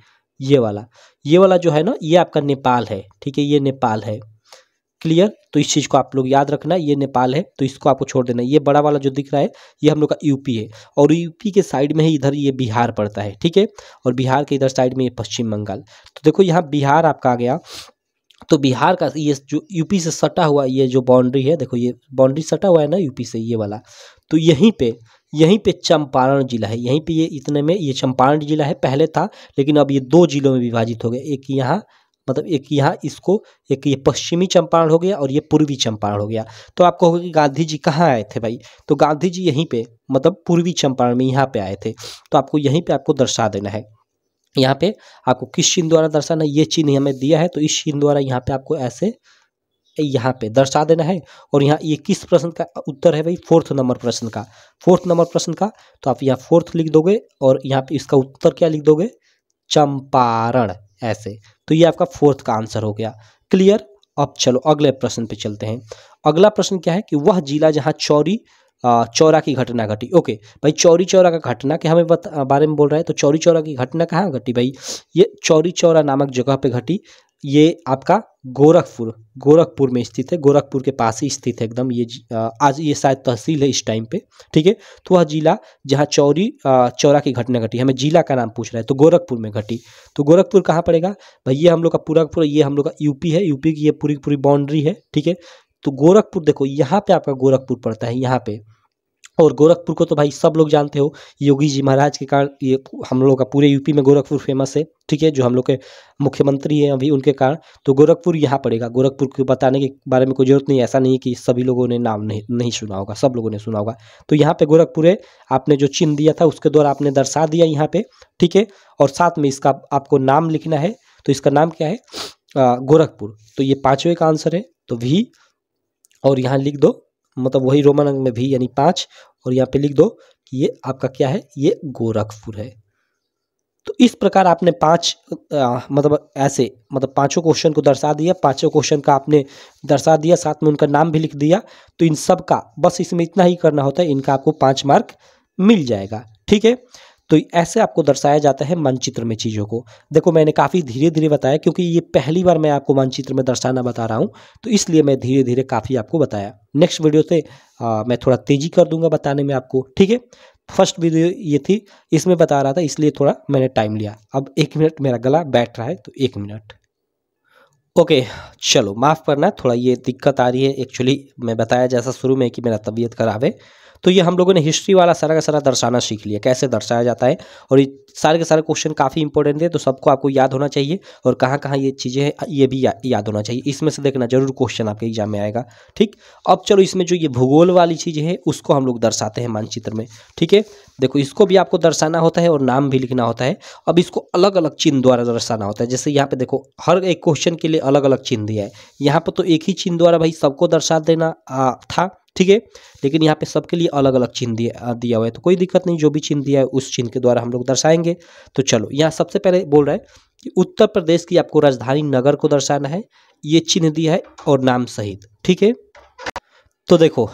ये वाला ये वाला जो है ना ये आपका नेपाल है ठीक है ये नेपाल है क्लियर तो इस चीज़ को आप लोग याद रखना ये नेपाल है तो इसको आपको छोड़ देना ये बड़ा वाला जो दिख रहा है ये हम लोग का यूपी है और यूपी के साइड में ही इधर ये बिहार पड़ता है ठीक है और बिहार के इधर साइड में ये पश्चिम बंगाल तो देखो यहाँ बिहार आपका आ गया तो बिहार का ये जो यूपी से सटा हुआ ये जो बाउंड्री है देखो ये बाउंड्री सटा हुआ है ना यूपी से ये वाला तो यहीं पे यहीं पे चंपारण जिला है यहीं पे ये इतने में ये चंपारण जिला है पहले था लेकिन अब ये दो जिलों में विभाजित हो गए एक यहाँ मतलब एक यहाँ इसको एक ये पश्चिमी चंपारण हो गया और ये पूर्वी चंपारण हो गया तो आपको होगा कि गांधी जी कहाँ आए थे भाई तो गांधी जी यहीं पे मतलब पूर्वी चंपारण में यहाँ पे आए थे तो आपको यहीं पे आपको दर्शा देना है यहाँ पे आपको किस चिन्ह द्वारा दर्शाना ये चिन्ह हमें दिया है तो इस चिन्ह द्वारा यहाँ पे आपको ऐसे यहाँ पे दर्शा देना है और यहाँ ये किस प्रश्न का उत्तर है भाई फोर्थ नंबर प्रश्न का फोर्थ नंबर प्रश्न का तो आप यहाँ फोर्थ लिख दोगे और यहाँ पे इसका उत्तर क्या लिख दोगे चंपारण ऐसे तो ये आपका फोर्थ का आंसर हो गया क्लियर अब चलो अगले प्रश्न पे चलते हैं अगला प्रश्न क्या है कि वह जिला जहाँ चौरी चौरा की घटना घटी ओके भाई चौरी चौरा का घटना के हमें बारे में बोल रहा है तो चौरी चौरा की घटना कहाँ घटी भाई ये चौरी चौरा नामक जगह पे घटी ये आपका गोरखपुर गोरखपुर में स्थित है गोरखपुर के पास ही स्थित है एकदम ये आज ये शायद तहसील है इस टाइम पे ठीक है तो वह जिला जहाँ चौरी चौरा की घटना घटी हमें जिला का नाम पूछ रहा है तो गोरखपुर में घटी तो गोरखपुर कहाँ पड़ेगा भाई ये हम लोग का पूरा पूरा ये हम लोग का यूपी है यूपी की ये पूरी पूरी बाउंड्री है ठीक है तो गोरखपुर देखो यहाँ पे आपका गोरखपुर पड़ता है यहाँ पे और गोरखपुर को तो भाई सब लोग जानते हो योगी जी महाराज के कारण ये हम लोग का पूरे यूपी में गोरखपुर फेमस है ठीक है जो हम लोग के मुख्यमंत्री हैं अभी उनके कारण तो गोरखपुर यहाँ पड़ेगा गोरखपुर को बताने के बारे में कोई जरूरत नहीं ऐसा नहीं कि सभी लोगों ने नाम नहीं नहीं सुना होगा सब लोगों ने सुना होगा तो यहाँ पे गोरखपुर है आपने जो चिन्ह दिया था उसके द्वारा आपने दर्शा दिया यहाँ पे ठीक है और साथ में इसका आपको नाम लिखना है तो इसका नाम क्या है गोरखपुर तो ये पाँचवें का आंसर है तो वी और यहाँ लिख दो मतलब वही रोमन अंक में भी यानी पाँच और यहाँ पे लिख दो कि ये आपका क्या है ये गोरखपुर है तो इस प्रकार आपने पांच आ, मतलब ऐसे मतलब पांचों क्वेश्चन को दर्शा दिया पांचों क्वेश्चन का आपने दर्शा दिया साथ में उनका नाम भी लिख दिया तो इन सब का बस इसमें इतना ही करना होता है इनका आपको पाँच मार्क मिल जाएगा ठीक है तो ऐसे आपको दर्शाया जाता है मानचित्र में चीज़ों को देखो मैंने काफ़ी धीरे धीरे बताया क्योंकि ये पहली बार मैं आपको मानचित्र में दर्शाना बता रहा हूँ तो इसलिए मैं धीरे धीरे काफ़ी आपको बताया नेक्स्ट वीडियो से आ, मैं थोड़ा तेज़ी कर दूंगा बताने में आपको ठीक है फर्स्ट वीडियो ये थी इसमें बता रहा था इसलिए थोड़ा मैंने टाइम लिया अब एक मिनट मेरा गला बैठ रहा है तो एक मिनट ओके चलो माफ़ करना थोड़ा ये दिक्कत आ रही है एक्चुअली मैं बताया जैसा शुरू में कि मेरा तबीयत ख़राब है तो ये हम लोगों ने हिस्ट्री वाला सारा का सारा दर्शाना सीख लिया कैसे दर्शाया जाता है और ये सारे के सारे क्वेश्चन काफ़ी इंपॉर्टेंट है तो सबको आपको याद होना चाहिए और कहाँ कहाँ ये चीज़ें हैं ये भी या, याद होना चाहिए इसमें से देखना जरूर क्वेश्चन आपके एग्जाम में आएगा ठीक अब चलो इसमें जो ये भूगोल वाली चीज़ें हैं उसको हम लोग दर्शाते हैं मानचित्र में ठीक है देखो इसको भी आपको दर्शाना होता है और नाम भी लिखना होता है अब इसको अलग अलग चिन्ह द्वारा दर्शाना होता है जैसे यहाँ पे देखो हर एक क्वेश्चन के लिए अलग अलग चिन्ह दिया है यहाँ पर तो एक ही चिन्ह द्वारा भाई सबको दर्शा देना था ठीक है लेकिन यहाँ पे सबके लिए अलग अलग चिन्ह दिया हुआ है तो कोई दिक्कत नहीं जो भी चिन्ह दिया है उस चिन्ह के द्वारा हम लोग दर्शाएंगे तो चलो यहाँ सबसे पहले बोल रहे हैं कि उत्तर प्रदेश की आपको राजधानी नगर को दर्शाना है ये चिन्ह दिया है और नाम सहित ठीक है तो देखो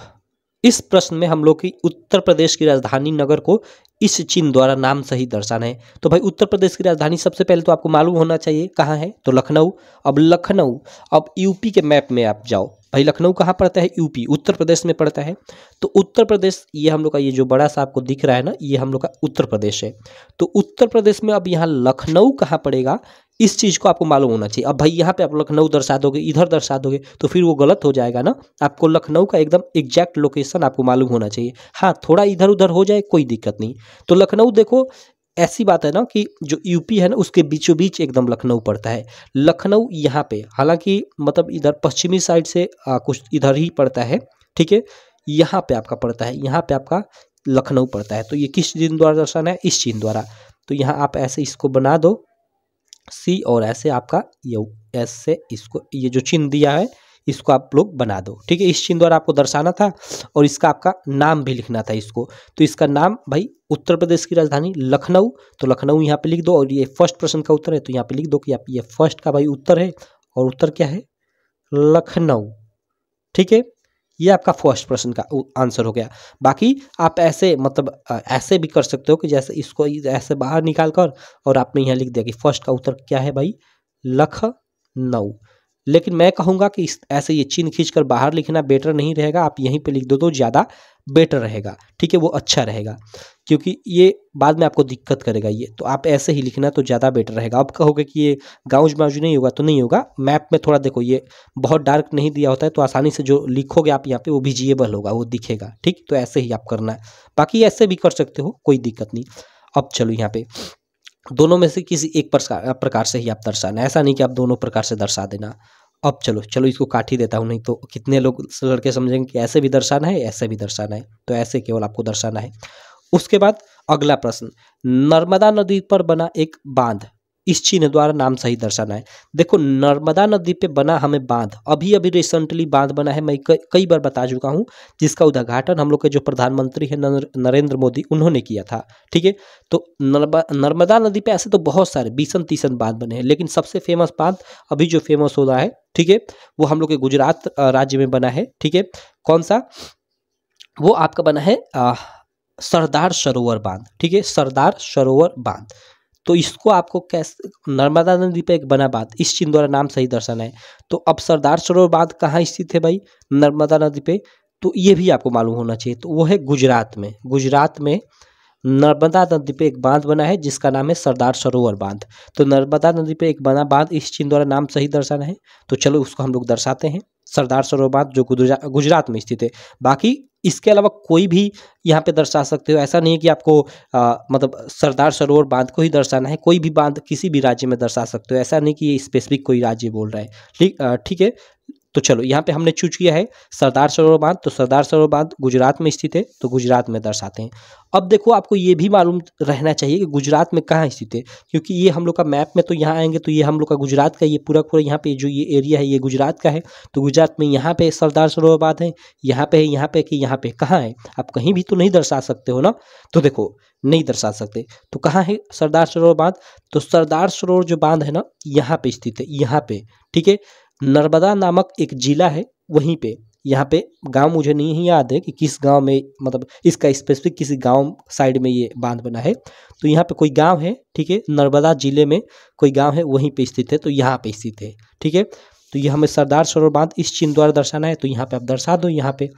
इस प्रश्न में हम लोग की उत्तर प्रदेश की राजधानी नगर को इस चिन्ह द्वारा नाम सही दर्शाना है तो भाई उत्तर प्रदेश की राजधानी सबसे पहले तो आपको मालूम होना चाहिए कहाँ है तो लखनऊ अब लखनऊ अब यूपी के मैप में आप जाओ भाई लखनऊ कहाँ पड़ता है यूपी उत्तर प्रदेश में पड़ता है तो उत्तर प्रदेश ये हम लोग का ये जो बड़ा सा आपको दिख रहा है ना ये हम लोग का उत्तर प्रदेश है तो उत्तर प्रदेश में अब यहाँ लखनऊ कहाँ पड़ेगा इस चीज़ को आपको मालूम होना चाहिए अब भाई यहाँ पे आप लखनऊ दर्शा दोगे इधर दर्शा दोगे तो फिर वो गलत हो जाएगा ना आपको लखनऊ का एकदम एग्जैक्ट लोकेशन आपको मालूम होना चाहिए हाँ थोड़ा इधर उधर हो जाए कोई दिक्कत नहीं तो लखनऊ देखो ऐसी बात है ना कि जो यूपी है ना उसके बीचों बीच एकदम लखनऊ पड़ता है लखनऊ यहाँ पे हालाँकि मतलब इधर पश्चिमी साइड से आ, कुछ इधर ही पड़ता है ठीक है यहाँ पर आपका पड़ता है यहाँ पे आपका लखनऊ पड़ता है तो ये किस चिन्ह द्वारा दर्शाना है इस चिन्ह द्वारा तो यहाँ आप ऐसे इसको बना दो सी और ऐसे आपका ये एस से इसको ये जो चिन्ह दिया है इसको आप लोग बना दो ठीक है इस चिन्ह द्वारा आपको दर्शाना था और इसका आपका नाम भी लिखना था इसको तो इसका नाम भाई उत्तर प्रदेश की राजधानी लखनऊ तो लखनऊ यहाँ पे लिख दो और ये फर्स्ट प्रश्न का उत्तर है तो यहाँ पे लिख दो कि आप ये फर्स्ट का भाई उत्तर है और उत्तर क्या है लखनऊ ठीक है ये आपका फर्स्ट प्रश्न का आंसर हो गया बाकी आप ऐसे मतलब ऐसे भी कर सकते हो कि जैसे इसको ऐसे बाहर निकाल कर और आपने यहाँ लिख दिया कि फर्स्ट का उत्तर क्या है भाई लखनऊ लेकिन मैं कहूँगा कि इस ऐसे ये चिन्ह खींच कर बाहर लिखना बेटर नहीं रहेगा आप यहीं पर लिख दो तो ज़्यादा बेटर रहेगा ठीक है वो अच्छा रहेगा क्योंकि ये बाद में आपको दिक्कत करेगा ये तो आप ऐसे ही लिखना तो ज़्यादा बेटर रहेगा आप कहोगे कि ये गाँव बाजू नहीं होगा तो नहीं होगा मैप में थोड़ा देखो ये बहुत डार्क नहीं दिया होता है तो आसानी से जो लिखोगे आप यहाँ पे वो विजिएबल होगा वो दिखेगा ठीक तो ऐसे ही आप करना है बाकी ऐसे भी कर सकते हो कोई दिक्कत नहीं अब चलो यहाँ पर दोनों में से किसी एक प्रकार से ही आप दर्शाना ऐसा नहीं कि आप दोनों प्रकार से दर्शा देना अब चलो चलो इसको काट ही देता हूँ नहीं तो कितने लोग लड़के समझेंगे कि ऐसे भी दर्शाना है ऐसे भी दर्शाना है तो ऐसे केवल आपको दर्शाना है उसके बाद अगला प्रश्न नर्मदा नदी पर बना एक बांध इस चिन्ह द्वारा नाम सही दर्शाना है देखो नर्मदा नदी पे बना हमें बांध अभी अभी रिसेंटली बांध बना है मैं कई बार बता चुका हूँ जिसका उद्घाटन हम लोग के जो प्रधानमंत्री है नरेंद्र मोदी उन्होंने किया था ठीक है तो नर्मदा नदी पे ऐसे तो बहुत सारे बीसन तीसन बांध बने हैं लेकिन सबसे फेमस बांध अभी जो फेमस हो रहा है ठीक है वो हम लोग के गुजरात राज्य में बना है ठीक है कौन सा वो आपका बना है सरदार सरोवर बांध ठीक है सरदार सरोवर बांध तो इसको आपको कैसे नर्मदा नदी पर एक बना बांध इस चिन्ह द्वारा नाम सही दर्शन है तो अब सरदार सरोवर बांध कहाँ स्थित है भाई नर्मदा नदी पे तो ये भी आपको मालूम होना चाहिए तो वो है गुजरात में गुजरात में नर्मदा नदी पे एक बांध बना है जिसका नाम है सरदार सरोवर बांध तो नर्मदा नदी पे एक बना बांध इस चिन्ह द्वारा नाम सही दर्शाना है तो चलो उसको हम लोग दर्शाते हैं सरदार सरोवर जो गुजरात में स्थित है बाकी इसके अलावा कोई भी यहाँ पे दर्शा सकते हो ऐसा नहीं है कि आपको आ, मतलब सरदार सरोवर बांध को ही दर्शाना है कोई भी बांध किसी भी राज्य में दर्शा सकते हो ऐसा नहीं कि ये स्पेसिफिक कोई राज्य बोल रहा है ठीक ठीक है तो चलो यहाँ पे हमने चूज किया है सरदार सरोवर बांध तो सरदार सरोवर बांध गुजरात में स्थित है तो गुजरात में दर्शाते हैं अब देखो आपको ये भी मालूम रहना चाहिए कि गुजरात में कहाँ स्थित है क्योंकि ये हम लोग का मैप में तो यहाँ आएंगे तो ये हम लोग का गुजरात का ये पूरा पूरा यहाँ पे जो ये एरिया है ये गुजरात का है तो गुजरात में यहाँ पे सरदार सरोवर बांध है यहाँ पे है यहाँ पे कि यहाँ पे कहाँ है आप कहीं भी तो नहीं दर्शा सकते हो ना तो देखो नहीं दर्शा सकते तो कहाँ है सरदार सरोवर बांध तो सरदार सरोवर जो बांध है ना यहाँ पे स्थित है यहाँ पे ठीक है नर्मदा नामक एक जिला है वहीं पे यहाँ पे गांव मुझे नहीं याद है कि किस गांव में मतलब इसका स्पेसिफिक किसी गांव साइड में ये बांध बना है तो यहाँ पे कोई गांव है ठीक है नर्मदा जिले में कोई गांव है वहीं पे स्थित है तो यहाँ पे स्थित है ठीक है तो ये हमें सरदार सरोवर बांध इस चिन्ह द्वारा दर्शाना है तो यहाँ पर आप दर्शा दो यहाँ पर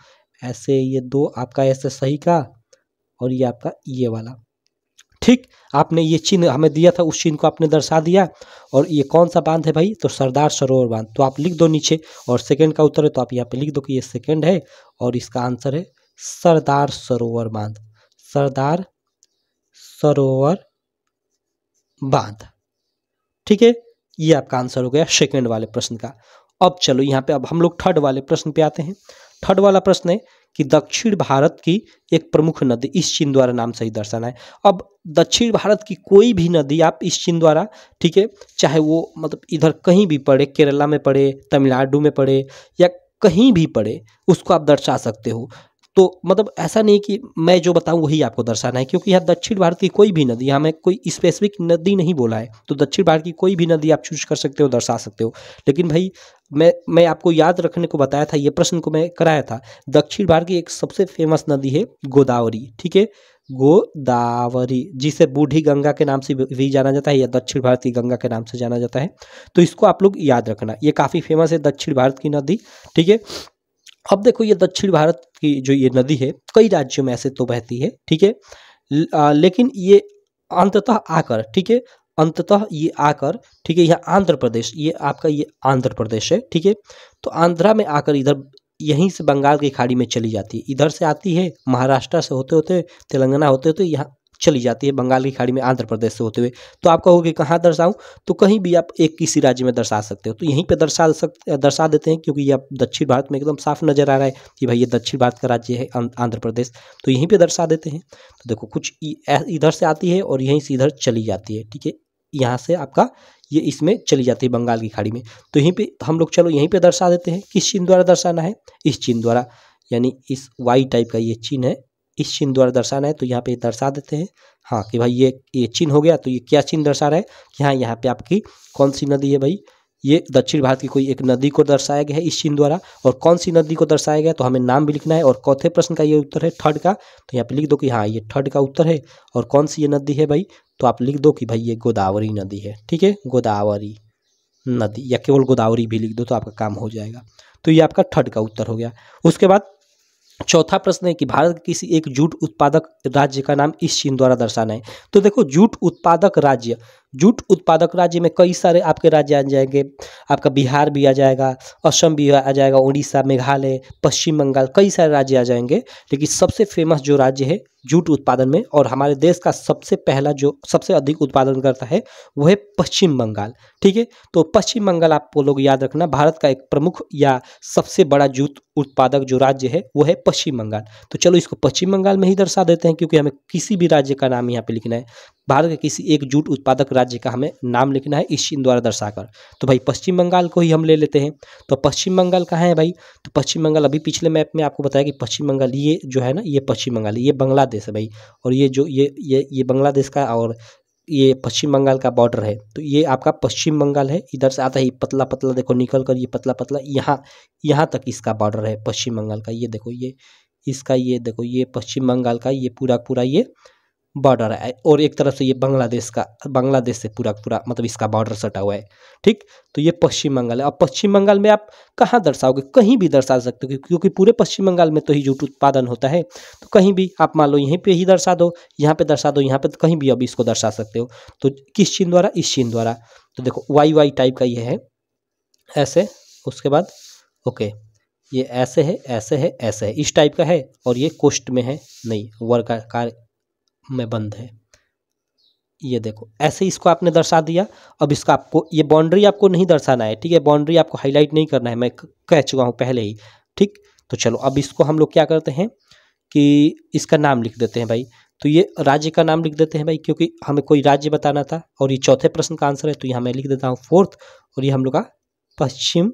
ऐसे ये दो आपका ऐसे सही का और ये आपका ये वाला ठीक आपने ये चिन्ह हमें दिया था उस चिन्ह को आपने दर्शा दिया और ये कौन सा बांध है भाई तो सरदार सरोवर बांध तो आप लिख दो नीचे और सेकेंड का उत्तर है तो आप यहाँ पे लिख दो कि ये सेकेंड है और इसका आंसर है सरदार सरोवर बांध सरदार सरोवर बांध ठीक है ये आपका आंसर हो गया सेकेंड वाले प्रश्न का अब चलो यहाँ पे अब हम लोग थर्ड वाले प्रश्न पे आते हैं थर्ड वाला प्रश्न है कि दक्षिण भारत की एक प्रमुख नदी इस चिन्ह द्वारा नाम सही दर्शाना है अब दक्षिण भारत की कोई भी नदी आप इस चिन्ह द्वारा ठीक है चाहे वो मतलब इधर कहीं भी पड़े केरला में पड़े तमिलनाडु में पड़े या कहीं भी पड़े उसको आप दर्शा सकते हो तो मतलब ऐसा नहीं कि मैं जो बताऊं वही आपको दर्शाना है क्योंकि यहाँ दक्षिण भारत की कोई भी नदी यहाँ मैं कोई स्पेसिफिक नदी नहीं बोला है तो दक्षिण भारत की कोई भी नदी आप चूज कर सकते हो दर्शा सकते हो लेकिन भाई मैं मैं आपको याद रखने को बताया था ये प्रश्न को मैं कराया था दक्षिण भारत की एक सबसे फेमस नदी है गोदावरी ठीक है गोदावरी जिसे बूढ़ी गंगा के नाम से भी जाना जाता है या दक्षिण भारत की गंगा के नाम से जाना जाता है तो इसको आप लोग याद रखना ये काफ़ी फेमस है दक्षिण भारत की नदी ठीक है अब देखो ये दक्षिण भारत की जो ये नदी है कई राज्यों में ऐसे तो बहती है ठीक है लेकिन ये अंततः आकर ठीक है अंततः ये आकर ठीक है यह आंध्र प्रदेश ये आपका ये आंध्र प्रदेश है ठीक है तो आंध्रा में आकर इधर यहीं से बंगाल की खाड़ी में चली जाती है इधर से आती है महाराष्ट्र से होते होते तेलंगाना होते होते यहाँ चली जाती है बंगाल की खाड़ी में आंध्र प्रदेश से होते हुए तो आप कहोगे कहाँ दर्शाऊँ तो कहीं भी आप एक किसी राज्य में दर्शा सकते हो तो यहीं पे दर्शा सकते दर्शा देते हैं क्योंकि ये आप दक्षिण भारत में एकदम साफ नज़र आ रहा है कि भाई ये दक्षिण भारत का राज्य है आंध्र प्रदेश तो यहीं पर दर्शा देते हैं तो देखो कुछ इधर से आती है और यहीं से इधर चली जाती है ठीक है यहाँ से आपका ये इसमें चली जाती है बंगाल की खाड़ी में तो यहीं पे हम लोग चलो यहीं पे दर्शा देते हैं किस चिन्ह द्वारा दर्शाना है इस चिन्ह द्वारा यानी इस वाई टाइप का ये चिन्ह है इस चिन्ह द्वारा दर्शाना है तो यहाँ पे दर्शा देते हैं हाँ कि भाई ये ये चिन्ह हो गया तो ये क्या चिन्ह दर्शा रहा है कि हाँ यहाँ पे आपकी कौन सी नदी है भाई ये दक्षिण भारत की कोई एक नदी को दर्शाया गया है इस चिन्ह द्वारा और कौन सी नदी को दर्शाया गया तो हमें नाम भी लिखना है और कौथे प्रश्न का ये उत्तर है ठड का तो यहाँ पे लिख दो कि हाँ ये ठड का उत्तर है और कौन सी ये नदी है भाई तो आप लिख दो कि भाई ये गोदावरी नदी है ठीक है गोदावरी नदी या केवल गोदावरी भी लिख दो तो आपका काम हो जाएगा तो ये आपका थर्ड का उत्तर हो गया उसके बाद चौथा प्रश्न है कि भारत के किसी एक जूट उत्पादक राज्य का नाम इस चीन द्वारा दर्शाना है तो देखो जूट उत्पादक राज्य जूट उत्पादक राज्य में कई सारे आपके राज्य आ जाएंगे आपका बिहार भी आ जाएगा असम भी आ जाएगा उड़ीसा मेघालय पश्चिम बंगाल कई सारे राज्य आ जाएंगे लेकिन सबसे फेमस जो राज्य है जूट उत्पादन में और हमारे देश का सबसे पहला जो सबसे अधिक उत्पादन करता है वह है पश्चिम बंगाल ठीक है तो पश्चिम बंगाल आपको लोग याद रखना भारत का एक प्रमुख या सबसे बड़ा जूट उत्पादक जो राज्य है वो है पश्चिम बंगाल तो चलो इसको पश्चिम बंगाल में ही दर्शा देते हैं क्योंकि हमें किसी भी राज्य का नाम यहाँ पे लिखना है भारत के किसी एक जूट उत्पादक राज्य का हमें नाम लिखना है इस चिन्ह द्वारा दर्शाकर तो भाई पश्चिम बंगाल को ही हम ले लेते हैं तो पश्चिम बंगाल कहाँ है भाई तो पश्चिम बंगाल अभी पिछले मैप में आपको बताया कि पश्चिम बंगाल ये जो है ना ये पश्चिम बंगाल ये बांग्लादेश है भाई और ये जो ये ये ये बांग्लादेश का और ये पश्चिम बंगाल का बॉर्डर है तो ये आपका पश्चिम बंगाल है इधर से आता है पतला पतला देखो निकल कर ये पतला पतला यहाँ यहाँ तक इसका बॉर्डर है पश्चिम बंगाल का ये देखो ये इसका ये देखो ये पश्चिम बंगाल का ये पूरा पूरा ये बॉर्डर है और एक तरफ से ये बांग्लादेश का बांग्लादेश से पूरा पूरा मतलब इसका बॉर्डर सटा हुआ है ठीक तो ये पश्चिम बंगाल है अब पश्चिम बंगाल में आप कहाँ दर्शाओगे कहीं भी दर्शा सकते हो क्योंकि पूरे पश्चिम बंगाल में तो ही जूट उत्पादन होता है तो कहीं भी आप मान लो यहीं पर ही दर्शा दो यहाँ पर दर्शा दो यहाँ पर तो कहीं भी अब इसको दर्शा सकते हो तो किस चीन द्वारा इस चीन द्वारा तो देखो वाई वाई टाइप का ये है ऐसे उसके बाद ओके ये ऐसे है ऐसे है ऐसे है इस टाइप का है और ये कोस्ट में है नहीं वर्गाकार में बंद है ये देखो ऐसे इसको आपने दर्शा दिया अब इसका आपको ये बाउंड्री आपको नहीं दर्शाना है ठीक है बाउंड्री आपको हाईलाइट नहीं करना है मैं कह चुका हूँ पहले ही ठीक तो चलो अब इसको हम लोग क्या करते हैं कि इसका नाम लिख देते हैं भाई तो ये राज्य का नाम लिख देते हैं भाई क्योंकि हमें कोई राज्य बताना था और ये चौथे प्रश्न का आंसर है तो यहाँ मैं लिख देता हूँ फोर्थ और ये हम लोग का पश्चिम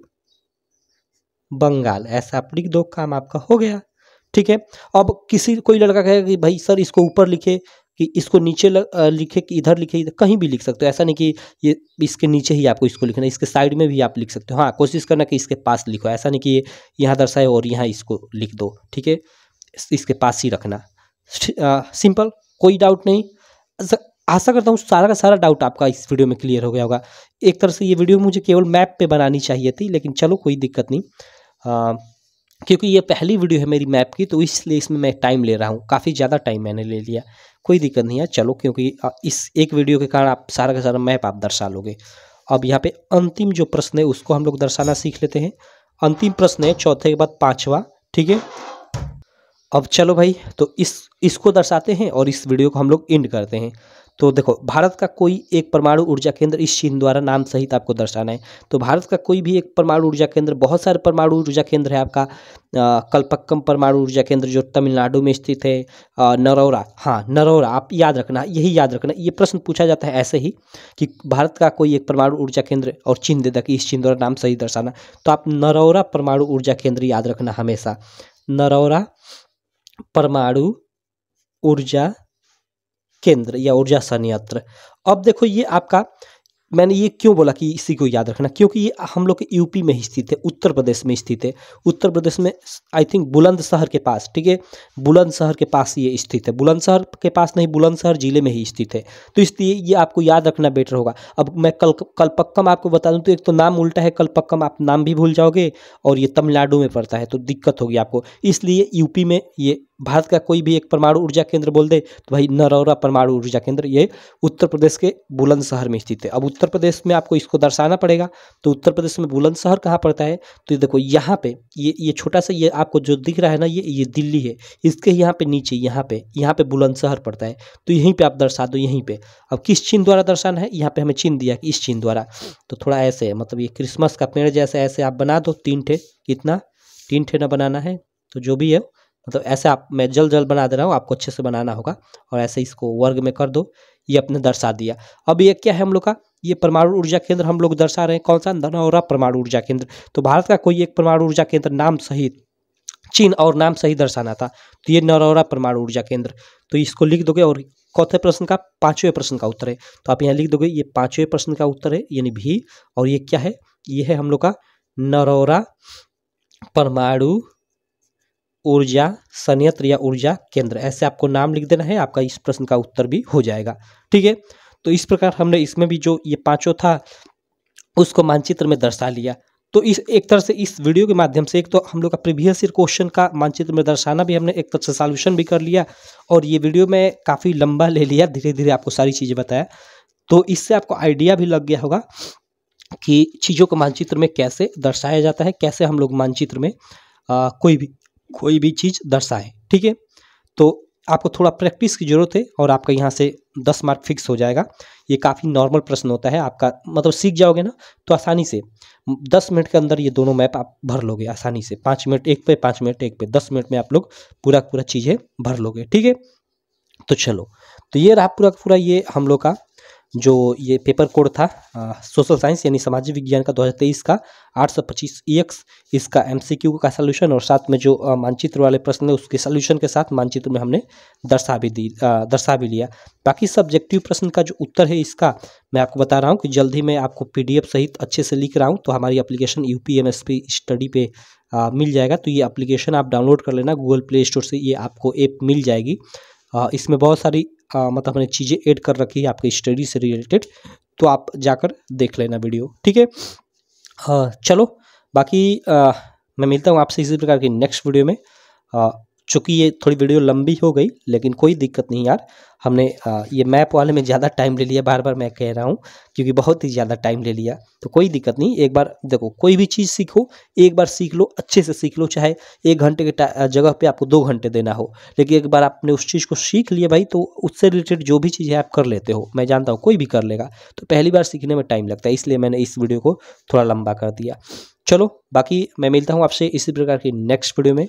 बंगाल ऐसा आप लिख दो काम आपका हो गया ठीक है अब किसी कोई लड़का कहेगा कि भाई सर इसको ऊपर लिखे कि इसको नीचे लिखे कि इधर लिखे इधर कहीं भी लिख सकते हो ऐसा नहीं कि ये इसके नीचे ही आपको इसको लिखना इसके साइड में भी आप लिख सकते हो हाँ कोशिश करना कि इसके पास लिखो ऐसा नहीं कि ये यहाँ दर्शाए और यहाँ इसको लिख दो ठीक है इसके पास ही रखना सिंपल कोई डाउट नहीं आशा करता हूँ सारा का सारा डाउट आपका इस वीडियो में क्लियर हो गया होगा एक तरह से ये वीडियो मुझे केवल मैप पर बनानी चाहिए थी लेकिन चलो कोई दिक्कत नहीं क्योंकि ये पहली वीडियो है मेरी मैप की तो इसलिए इसमें मैं टाइम ले रहा हूँ काफ़ी ज़्यादा टाइम मैंने ले लिया कोई दिक्कत नहीं है चलो क्योंकि इस एक वीडियो के कारण आप सारा का सारा मैप आप दर्शा लोगे अब यहाँ पे अंतिम जो प्रश्न है उसको हम लोग दर्शाना सीख लेते हैं अंतिम प्रश्न है चौथे के बाद पाँचवा ठीक है अब चलो भाई तो इस इसको दर्शाते हैं और इस वीडियो को हम लोग एंड करते हैं तो देखो भारत का कोई एक परमाणु ऊर्जा केंद्र इस चीन द्वारा नाम सहित आपको दर्शाना है तो भारत का कोई भी एक परमाणु ऊर्जा केंद्र बहुत सारे परमाणु ऊर्जा केंद्र है आपका कल्पक्कम परमाणु ऊर्जा केंद्र जो तमिलनाडु में स्थित है नरौरा हाँ नरौरा आप याद रखना यही याद रखना ये प्रश्न पूछा जाता है ऐसे ही कि भारत का कोई एक परमाणु ऊर्जा केंद्र और चीन दे कि इस चीन द्वारा नाम सही दर्शाना तो आप नरौरा परमाणु ऊर्जा केंद्र याद रखना हमेशा नरौरा परमाणु ऊर्जा केंद्र या ऊर्जा संयंत्र अब देखो ये आपका मैंने ये क्यों बोला कि इसी को याद रखना क्योंकि ये हम लोग यूपी में ही स्थित है उत्तर प्रदेश में स्थित है उत्तर प्रदेश में आई थिंक बुलंदशहर के पास ठीक है बुलंदशहर के पास ये स्थित है बुलंदशहर के पास नहीं बुलंदशहर जिले में ही स्थित है तो इसलिए ये आपको याद रखना बेटर होगा अब मैं कल कलपक्कम आपको बता दूँ तो एक तो नाम उल्टा है कलपक्कम आप नाम भी भूल जाओगे और ये तमिलनाडु में पड़ता है तो दिक्कत होगी आपको इसलिए यूपी में ये भारत का कोई भी एक परमाणु ऊर्जा केंद्र बोल दे तो भाई नरौरा परमाणु ऊर्जा केंद्र ये उत्तर प्रदेश के बुलंदशहर में स्थित है अब उत्तर प्रदेश में आपको इसको दर्शाना पड़ेगा तो उत्तर प्रदेश में बुलंदशहर कहाँ पड़ता है तो ये देखो यहाँ पे ये ये छोटा सा ये आपको जो दिख रहा है ना ये ये दिल्ली है इसके यहाँ पे नीचे यहाँ पे यहाँ पे बुलंदशहर पड़ता है तो यहीं पर आप दर्शा दो यहीं पर अब किस चिन्ह द्वारा दर्शाना है यहाँ पर हमें चिन्ह दिया कि इस चिन्ह द्वारा तो थोड़ा ऐसे मतलब ये क्रिसमस का पेड़ जैसे ऐसे आप बना दो तीन ठे कितना तीन ठे ना बनाना है तो जो भी है मतलब ऐसे आप मैं जल्द जल्द बना दे रहा हूँ आपको अच्छे से बनाना होगा और ऐसे इसको वर्ग में कर दो ये अपने दर्शा दिया अब ये क्या है हम लोग का ये परमाणु ऊर्जा केंद्र हम लोग दर्शा रहे हैं कौन सा धनौरा परमाणु ऊर्जा केंद्र तो भारत का कोई एक परमाणु ऊर्जा केंद्र नाम सहित चीन और नाम सही दर्शाना था तो ये नरौरा परमाणु ऊर्जा केंद्र तो इसको लिख दोगे और चौथे प्रश्न का पांचवें प्रश्न का उत्तर है तो आप यहाँ लिख दोगे ये पांचवें प्रश्न का उत्तर है यानी भी और ये क्या है ये है हम लोग का नरौरा परमाणु ऊर्जा संयंत्र या ऊर्जा केंद्र ऐसे आपको नाम लिख देना है आपका इस प्रश्न का उत्तर भी हो जाएगा ठीक है तो इस प्रकार हमने इसमें भी जो ये पाँचों था उसको मानचित्र में दर्शा लिया तो इस एक तरह से इस वीडियो के माध्यम से एक तो हम लोग का प्रीवियस ईयर क्वेश्चन का मानचित्र में दर्शाना भी हमने एक तरह से सॉल्यूशन भी कर लिया और ये वीडियो में काफ़ी लंबा ले लिया धीरे धीरे आपको सारी चीज़ें बताया तो इससे आपको आइडिया भी लग गया होगा कि चीज़ों को मानचित्र में कैसे दर्शाया जाता है कैसे हम लोग मानचित्र में आ, कोई भी कोई भी चीज़ दर्शाए ठीक है तो आपको थोड़ा प्रैक्टिस की ज़रूरत है और आपका यहाँ से दस मार्क फिक्स हो जाएगा ये काफ़ी नॉर्मल प्रश्न होता है आपका मतलब सीख जाओगे ना तो आसानी से दस मिनट के अंदर ये दोनों मैप आप भर लोगे आसानी से पाँच मिनट एक पे पाँच मिनट एक पे दस मिनट में आप लोग पूरा पूरा चीज़ें भर लोगे ठीक है तो चलो तो ये रहा पूरा पूरा ये हम लोग का जो ये पेपर कोड था सोशल साइंस यानी सामाजिक विज्ञान का 2023 का 825 एक्स e इसका एमसीक्यू का सोल्यूशन और साथ में जो मानचित्र वाले प्रश्न है उसके सोल्यूशन के साथ मानचित्र में हमने दर्शा भी दी आ, दर्शा भी लिया बाकी सब्जेक्टिव प्रश्न का जो उत्तर है इसका मैं आपको बता रहा हूँ कि जल्द ही मैं आपको पी सहित अच्छे से लिख रहा हूँ तो हमारी अप्लीकेशन यू पी स्टडी पे आ, मिल जाएगा तो ये एप्लीकेशन आप डाउनलोड कर लेना गूगल प्ले स्टोर से ये आपको ऐप मिल जाएगी इसमें बहुत सारी आ, मतलब हमने चीज़ें ऐड कर रखी है आपकी स्टडी से रिलेटेड तो आप जाकर देख लेना वीडियो ठीक है हाँ, चलो बाकी आ, मैं मिलता हूँ आपसे इसी प्रकार की नेक्स्ट वीडियो में आ, चूँकि ये थोड़ी वीडियो लंबी हो गई लेकिन कोई दिक्कत नहीं यार हमने ये मैप वाले में ज़्यादा टाइम ले लिया बार बार मैं कह रहा हूँ क्योंकि बहुत ही ज़्यादा टाइम ले लिया तो कोई दिक्कत नहीं एक बार देखो कोई भी चीज़ सीखो एक बार सीख लो अच्छे से सीख लो चाहे एक घंटे के जगह पे आपको दो घंटे देना हो लेकिन एक बार आपने उस चीज़ को सीख लिया भाई तो उससे रिलेटेड जो भी चीज़ है आप कर लेते हो मैं जानता हूँ कोई भी कर लेगा तो पहली बार सीखने में टाइम लगता है इसलिए मैंने इस वीडियो को थोड़ा लंबा कर दिया चलो बाकी मैं मिलता हूँ आपसे इसी प्रकार की नेक्स्ट वीडियो में